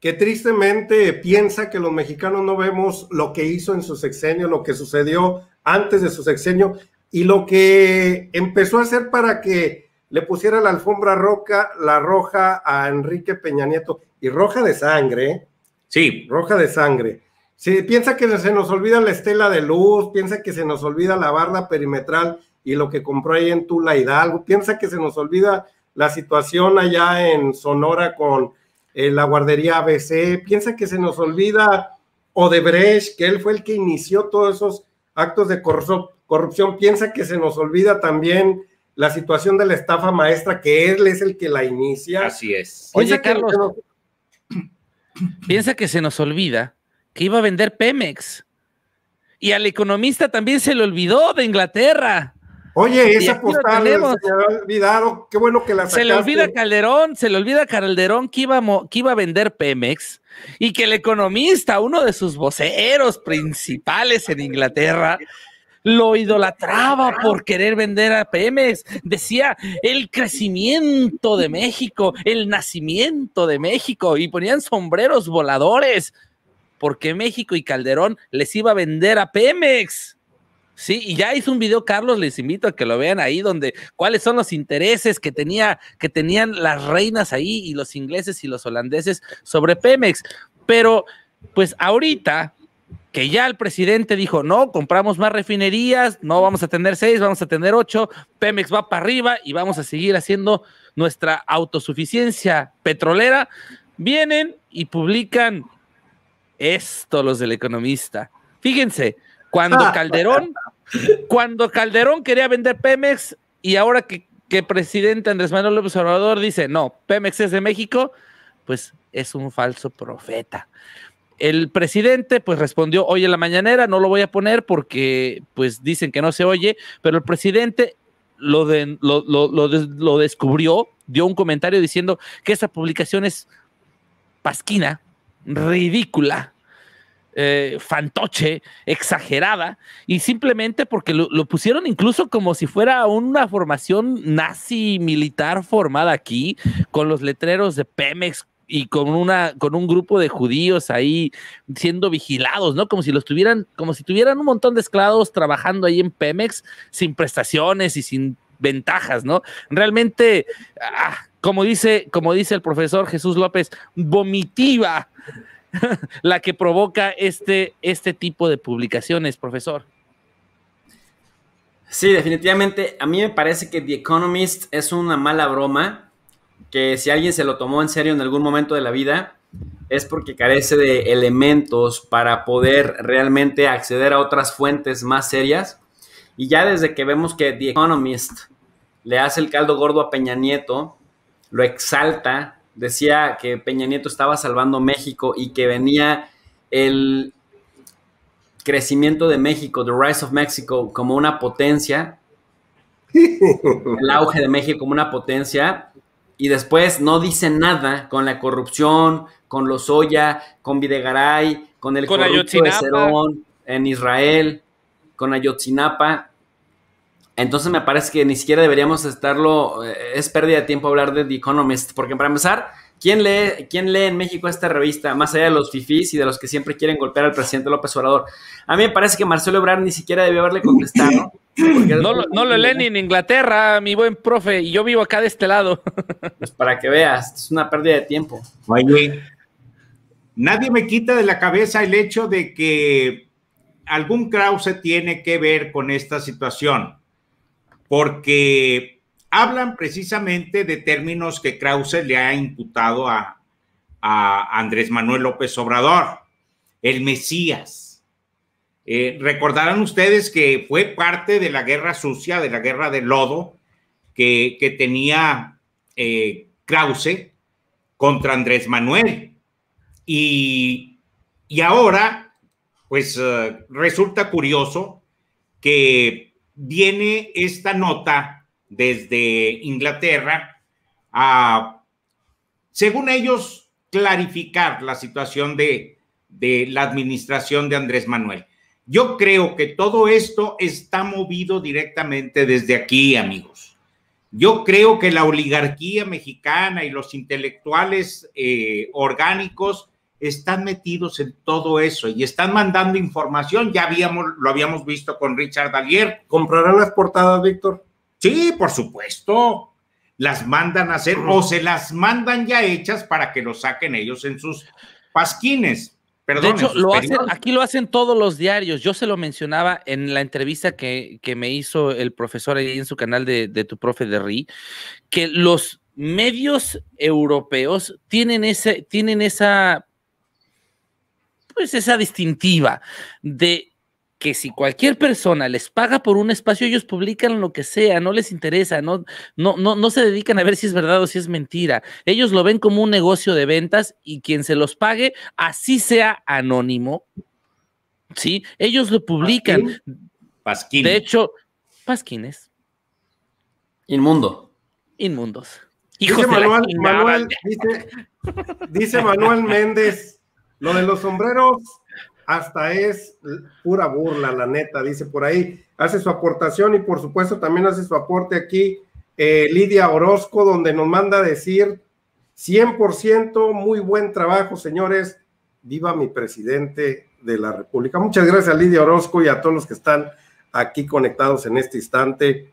que tristemente piensa que los mexicanos no vemos lo que hizo en su sexenio, lo que sucedió antes de su sexenio y lo que empezó a hacer para que le pusiera la alfombra roca, la roja a Enrique Peña Nieto y roja de sangre. ¿eh? Sí, roja de sangre. si piensa que se nos olvida la estela de luz, piensa que se nos olvida la barra perimetral y lo que compró ahí en Tula Hidalgo, piensa que se nos olvida la situación allá en Sonora con la guardería ABC, piensa que se nos olvida Odebrecht, que él fue el que inició todos esos actos de corrupción, piensa que se nos olvida también la situación de la estafa maestra, que él es el que la inicia. Así es. Oye, Carlos, piensa que se nos olvida que iba a vender Pemex. Y al economista también se le olvidó de Inglaterra. Oye, esa postal se le olvidado, qué bueno que la sacaste. Se le olvida a Calderón, se le olvida a Calderón que iba, que iba a vender Pemex y que el economista, uno de sus voceros principales en Inglaterra, lo idolatraba por querer vender a Pemex. Decía el crecimiento de México, el nacimiento de México y ponían sombreros voladores porque México y Calderón les iba a vender a Pemex. Sí, y ya hizo un video, Carlos, les invito a que lo vean ahí, donde cuáles son los intereses que, tenía, que tenían las reinas ahí y los ingleses y los holandeses sobre Pemex. Pero, pues ahorita que ya el presidente dijo, no, compramos más refinerías, no vamos a tener seis, vamos a tener ocho, Pemex va para arriba y vamos a seguir haciendo nuestra autosuficiencia petrolera, vienen y publican esto los del economista. Fíjense, cuando ah. Calderón cuando Calderón quería vender Pemex y ahora que, que presidente Andrés Manuel López Obrador dice, no, Pemex es de México, pues es un falso profeta. El presidente pues respondió hoy en la mañanera, no lo voy a poner porque pues dicen que no se oye, pero el presidente lo, lo descubrió, dio un comentario diciendo que esa publicación es pasquina, ridícula, eh, fantoche, exagerada, y simplemente porque lo, pusieron incluso como si fuera una formación nazi militar formada aquí, con los letreros de Pemex y con una con un grupo de judíos ahí siendo vigilados, ¿no? Como si los tuvieran, como si tuvieran un montón de esclavos trabajando ahí en Pemex sin prestaciones y sin ventajas, ¿no? Realmente, ah, como dice, como dice el profesor Jesús López, vomitiva la que provoca este, este tipo de publicaciones, profesor. Sí, definitivamente. A mí me parece que The Economist es una mala broma, que si alguien se lo tomó en serio en algún momento de la vida, es porque carece de elementos para poder realmente acceder a otras fuentes más serias. Y ya desde que vemos que The Economist le hace el caldo gordo a Peña Nieto, lo exalta, decía que Peña Nieto estaba salvando México y que venía el crecimiento de México, the rise of Mexico, como una potencia, el auge de México como una potencia, y después no dice nada con la corrupción, con los Oya, con Videgaray, con el con corrupto de Cerón en Israel, con Ayotzinapa, entonces me parece que ni siquiera deberíamos estarlo, eh, es pérdida de tiempo hablar de The Economist, porque para empezar, ¿quién lee, quién lee en México esta revista, más allá de los fifis y de los que siempre quieren golpear al presidente López Obrador? A mí me parece que Marcelo Ebrard ni siquiera debió haberle contestado. No lo, no lo leen ni en Inglaterra, mi buen profe, y yo vivo acá de este lado. Pues para que veas, es una pérdida de tiempo. nadie me quita de la cabeza el hecho de que algún Krause tiene que ver con esta situación porque hablan precisamente de términos que Krause le ha imputado a, Andrés Manuel López Obrador, el Mesías. Eh, recordarán ustedes que fue parte de la guerra sucia, de la guerra de lodo que, tenía eh, Krause contra Andrés Manuel. Y, y ahora, pues eh, resulta curioso que viene esta nota desde Inglaterra a, según ellos, clarificar la situación de, la administración de Andrés Manuel. Yo creo que todo esto está movido directamente desde aquí, amigos. Yo creo que la oligarquía mexicana y los intelectuales eh, orgánicos están metidos en todo eso y están mandando información. Ya habíamos, lo habíamos visto con Richard Dallier. ¿Comprará las portadas, Víctor? Sí, por supuesto. Las mandan a hacer o se las mandan ya hechas para que lo saquen ellos en sus pasquines. Perdón, de hecho, lo hacen, aquí lo hacen todos los diarios. Yo se lo mencionaba en la entrevista que, me hizo el profesor ahí en su canal de, tu profe de RI, que los medios europeos tienen, ese, tienen esa es esa distintiva de que si cualquier persona les paga por un espacio, ellos publican lo que sea, no les interesa, no, no, no, se dedican a ver si es verdad o si es mentira. Ellos lo ven como un negocio de ventas y quien se los pague, así sea anónimo, ¿sí? Ellos lo publican. De hecho, Pasquines. Inmundo. Inmundos. dice Manuel Méndez lo de los sombreros hasta es pura burla, la neta, dice por ahí. Hace su aportación y por supuesto también hace su aporte aquí eh, Lidia Orozco, donde nos manda a decir 100%, muy buen trabajo, señores. Viva mi presidente de la República. Muchas gracias, Lidia Orozco, y a todos los que están aquí conectados en este instante.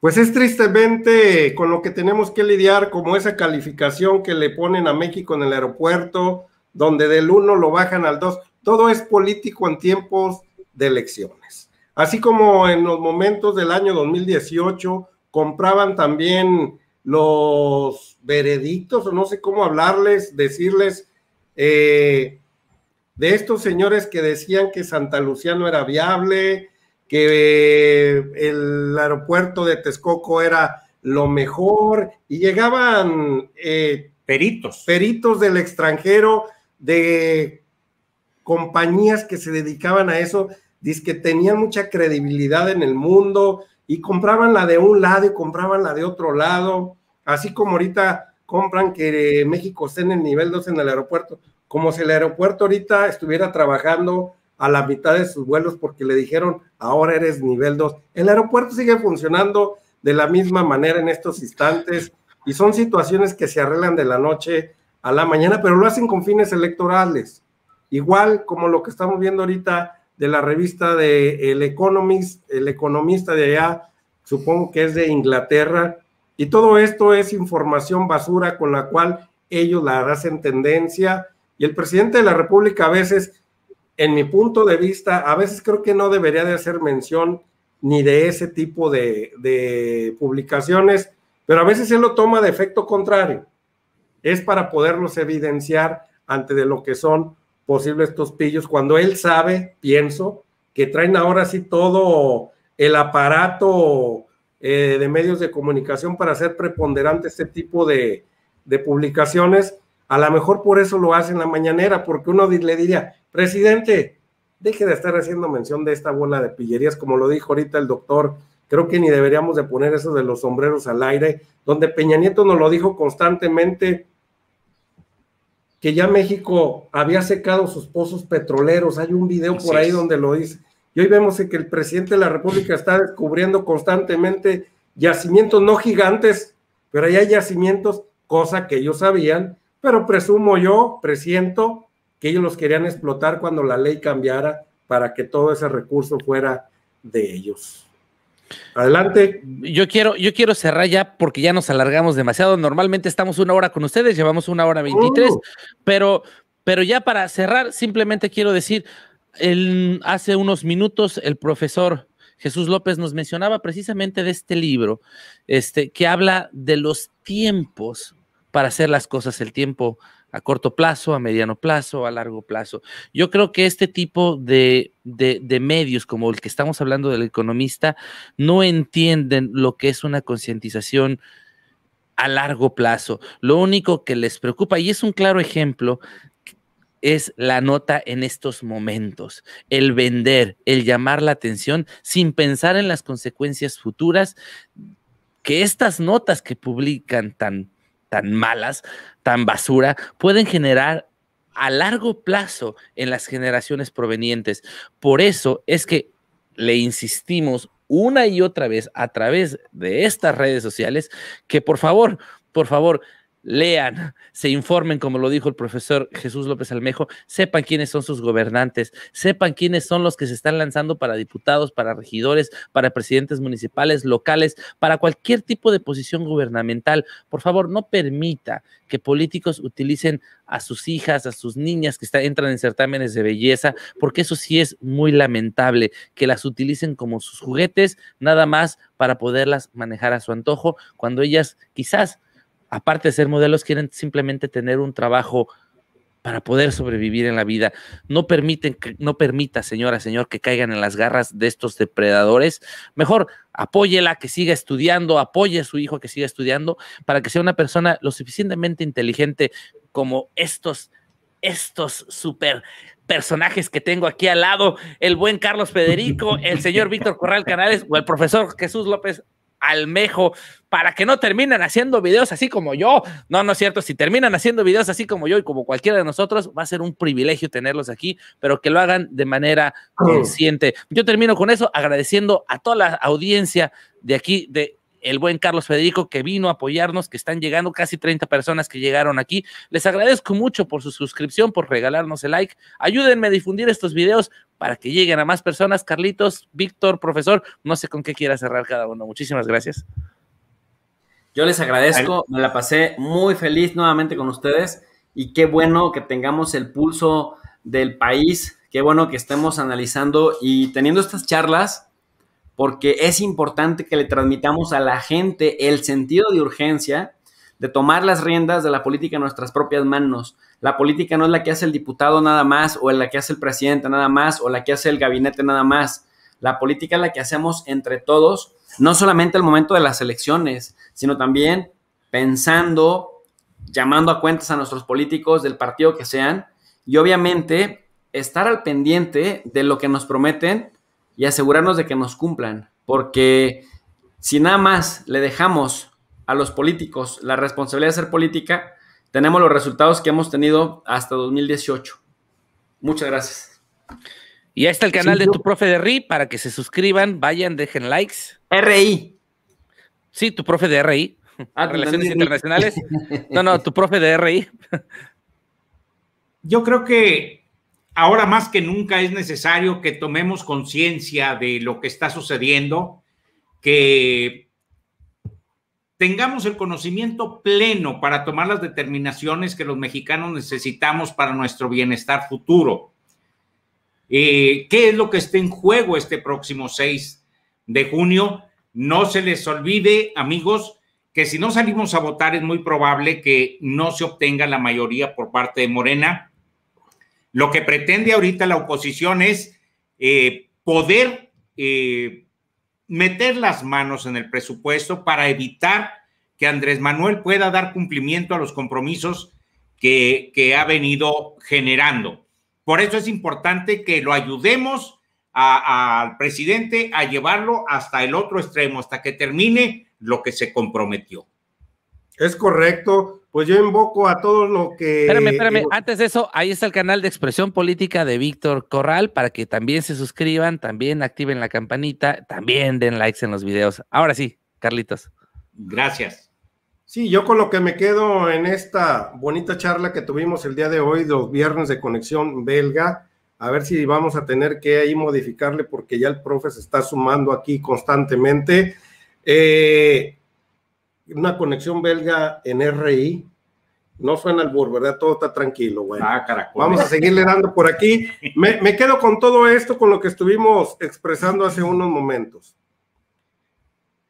Pues es tristemente con lo que tenemos que lidiar, como esa calificación que le ponen a México en el aeropuerto, donde del 1 lo bajan al 2. Todo es político en tiempos de elecciones. Así como en los momentos del año 2018 compraban también los veredictos, o no sé cómo hablarles, decirles eh, de estos señores que decían que Santa Lucía no era viable, que eh, el aeropuerto de Texcoco era lo mejor, y llegaban eh, peritos. peritos del extranjero de compañías que se dedicaban a eso, dice que tenían mucha credibilidad en el mundo y compraban la de un lado y compraban la de otro lado, así como ahorita compran que México esté en el nivel 2 en el aeropuerto, como si el aeropuerto ahorita estuviera trabajando a la mitad de sus vuelos porque le dijeron, ahora eres nivel 2. El aeropuerto sigue funcionando de la misma manera en estos instantes y son situaciones que se arreglan de la noche a la mañana, pero lo hacen con fines electorales. Igual como lo que estamos viendo ahorita de la revista de El Economist, el economista de allá, supongo que es de Inglaterra, y todo esto es información basura con la cual ellos la hacen tendencia. Y el presidente de la República a veces, en mi punto de vista, a veces creo que no debería de hacer mención ni de ese tipo de, de publicaciones, pero a veces él lo toma de efecto contrario es para poderlos evidenciar ante de lo que son posibles estos pillos, cuando él sabe, pienso, que traen ahora sí todo el aparato eh, de medios de comunicación para hacer preponderante este tipo de, de publicaciones. A lo mejor por eso lo hacen la mañanera, porque uno le diría, presidente, deje de estar haciendo mención de esta bola de pillerías, como lo dijo ahorita el doctor, creo que ni deberíamos de poner eso de los sombreros al aire, donde Peña Nieto nos lo dijo constantemente, que ya México había secado sus pozos petroleros. Hay un video por ahí donde lo dice. Y hoy vemos que el presidente de la República está descubriendo constantemente yacimientos no gigantes, pero hay yacimientos, cosa que ellos sabían, pero presumo yo, presiento que ellos los querían explotar cuando la ley cambiara para que todo ese recurso fuera de ellos. Adelante. Yo quiero, yo quiero cerrar ya porque ya nos alargamos demasiado. Normalmente estamos una hora con ustedes, llevamos una hora veintitrés, oh. pero, pero ya para cerrar, simplemente quiero decir, hace unos minutos el profesor Jesús López nos mencionaba precisamente de este libro, este, que habla de los tiempos para hacer las cosas, el tiempo a corto plazo, a mediano plazo, a largo plazo. Yo creo que este tipo de, medios, como el que estamos hablando del economista, no entienden lo que es una concientización a largo plazo. Lo único que les preocupa, y es un claro ejemplo, es la nota en estos momentos, el vender, el llamar la atención sin pensar en las consecuencias futuras que estas notas que publican tan tan malas, tan basura, pueden generar a largo plazo en las generaciones provenientes. Por eso es que le insistimos una y otra vez a través de estas redes sociales que por favor, por favor, lean, se informen, como lo dijo el profesor Jesús López Almejo, sepan quiénes son sus gobernantes, sepan quiénes son los que se están lanzando para diputados, para regidores, para presidentes municipales, locales, para cualquier tipo de posición gubernamental. Por favor, no permita que políticos utilicen a sus hijas, a sus niñas que entran en certámenes de belleza, porque eso sí es muy lamentable, que las utilicen como sus juguetes, nada más para poderlas manejar a su antojo, cuando ellas quizás aparte de ser modelos, quieren simplemente tener un trabajo para poder sobrevivir en la vida. No permiten, no permita, señora, señor, que caigan en las garras de estos depredadores. Mejor apóyela que siga estudiando, apoye a su hijo que siga estudiando para que sea una persona lo suficientemente inteligente como estos estos super personajes que tengo aquí al lado, el buen Carlos Federico, el señor Víctor Corral Canales o el profesor Jesús López Almejo para que no terminen haciendo videos así como yo. No, no es cierto. Si terminan haciendo videos así como yo y como cualquiera de nosotros, va a ser un privilegio tenerlos aquí, pero que lo hagan de manera consciente. Yo termino con eso agradeciendo a toda la audiencia de aquí, de el buen Carlos Federico que vino a apoyarnos, que están llegando casi 30 personas que llegaron aquí. Les agradezco mucho por su suscripción, por regalarnos el like. Ayúdenme a difundir estos videos para que lleguen a más personas. Carlitos, Víctor, profesor, no sé con qué quiera cerrar cada uno. Muchísimas gracias. Yo les agradezco, me la pasé muy feliz nuevamente con ustedes y qué bueno que tengamos el pulso del país, qué bueno que estemos analizando y teniendo estas charlas porque es importante que le transmitamos a la gente el sentido de urgencia de tomar las riendas de la política en nuestras propias manos. La política no es la que hace el diputado nada más, o la que hace el presidente nada más, o la que hace el gabinete nada más. La política es la que hacemos entre todos, no solamente al momento de las elecciones, sino también pensando, llamando a cuentas a nuestros políticos del partido que sean, y obviamente estar al pendiente de lo que nos prometen y asegurarnos de que nos cumplan, porque si nada más le dejamos a los políticos la responsabilidad de ser política, tenemos los resultados que hemos tenido hasta 2018. Muchas gracias. Y ahí está el canal de tu profe de RI para que se suscriban, vayan, dejen likes. RI. Sí, tu profe de RI. Ah, Relaciones Internacionales. no, no, tu profe de RI. yo creo que ahora más que nunca es necesario que tomemos conciencia de lo que está sucediendo, que tengamos el conocimiento pleno para tomar las determinaciones que los mexicanos necesitamos para nuestro bienestar futuro. Eh, ¿Qué es lo que está en juego este próximo 6 de junio? No se les olvide, amigos, que si no salimos a votar es muy probable que no se obtenga la mayoría por parte de Morena lo que pretende ahorita la oposición es eh, poder eh, meter las manos en el presupuesto para evitar que Andrés Manuel pueda dar cumplimiento a los compromisos que ha venido generando. Por eso es importante que lo ayudemos al presidente a llevarlo hasta el otro extremo, hasta que termine lo que se comprometió. Es correcto pues yo invoco a todos los que... Espérame, espérame, antes de eso, ahí está el canal de expresión política de Víctor Corral para que también se suscriban, también activen la campanita, también den likes en los videos. Ahora sí, Carlitos. Gracias. Sí, yo con lo que me quedo en esta bonita charla que tuvimos el día de hoy, los viernes de conexión belga, a ver si vamos a tener que ahí modificarle porque ya el profe se está sumando aquí constantemente. Eh, una conexión belga en RI. No suena en burro, ¿verdad? Todo está tranquilo, güey. Ah, Vamos a seguirle dando por aquí. Me, quedo con todo esto, con lo que estuvimos expresando hace unos momentos.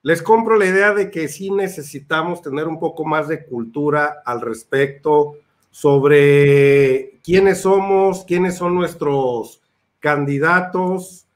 Les compro la idea de que sí necesitamos tener un poco más de cultura al respecto sobre quiénes somos, quiénes son nuestros candidatos,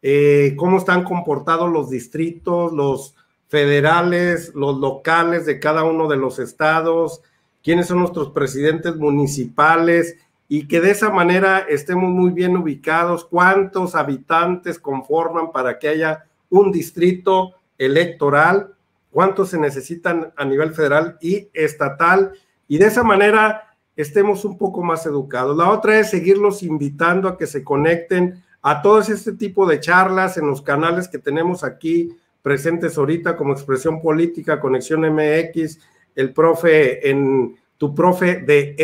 eh, cómo están comportados los distritos, los, federales, los locales de cada uno de los estados, quiénes son nuestros presidentes municipales y que de esa manera estemos muy bien ubicados, cuántos habitantes conforman para que haya un distrito electoral, cuántos se necesitan a nivel federal y estatal, y de esa manera estemos un poco más educados. La otra es seguirlos invitando a que se conecten a todos este tipo de charlas en los canales que tenemos aquí presentes ahorita como Expresión Política, Conexión MX, el profe en tu profe de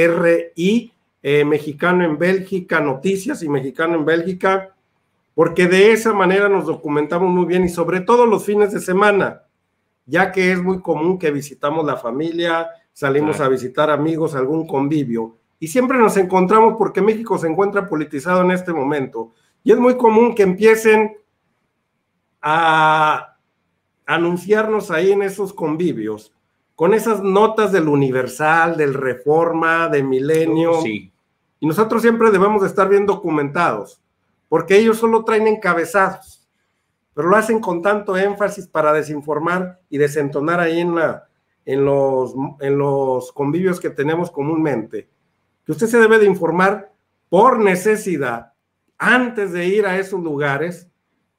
RI, eh, Mexicano en Bélgica, Noticias y Mexicano en Bélgica, porque de esa manera nos documentamos muy bien y sobre todo los fines de semana, ya que es muy común que visitamos la familia, salimos a visitar amigos, algún convivio, y siempre nos encontramos porque México se encuentra politizado en este momento. Y es muy común que empiecen a anunciarnos ahí en esos convivios con esas notas del Universal, del Reforma, de Milenio. Oh, y nosotros siempre debemos estar bien documentados, porque ellos solo traen encabezados, pero lo hacen con tanto énfasis para desinformar y desentonar ahí en, la, en, los, en los convivios que tenemos comúnmente. Que usted se debe de informar por necesidad antes de ir a esos lugares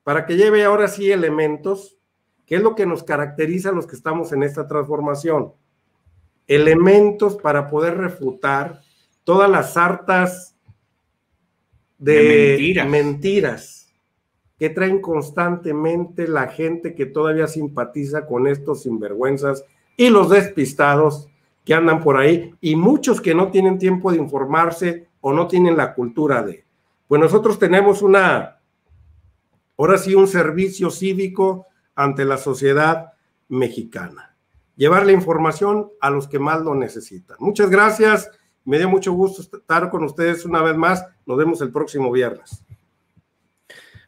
para que lleve ahora sí elementos ¿Qué es lo que nos caracteriza a los que estamos en esta transformación? Elementos para poder refutar todas las hartas de, mentiras. que traen constantemente la gente que todavía simpatiza con estos sinvergüenzas y los despistados que andan por ahí y muchos que no tienen tiempo de informarse o no tienen la cultura de. Pues nosotros tenemos una, ahora sí, un servicio cívico ante la sociedad mexicana. Llevar la información a los que más lo necesitan. Muchas gracias. Me dio mucho gusto estar con ustedes una vez más. Nos vemos el próximo viernes.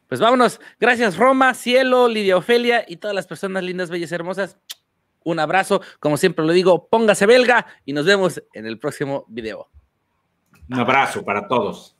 Pues vámonos. Gracias Roma, Cielo, Lidia Ofelia y todas las personas lindas, bellas, hermosas. Un abrazo. Como siempre lo digo, póngase belga y nos vemos en el próximo video. Un abrazo para todos.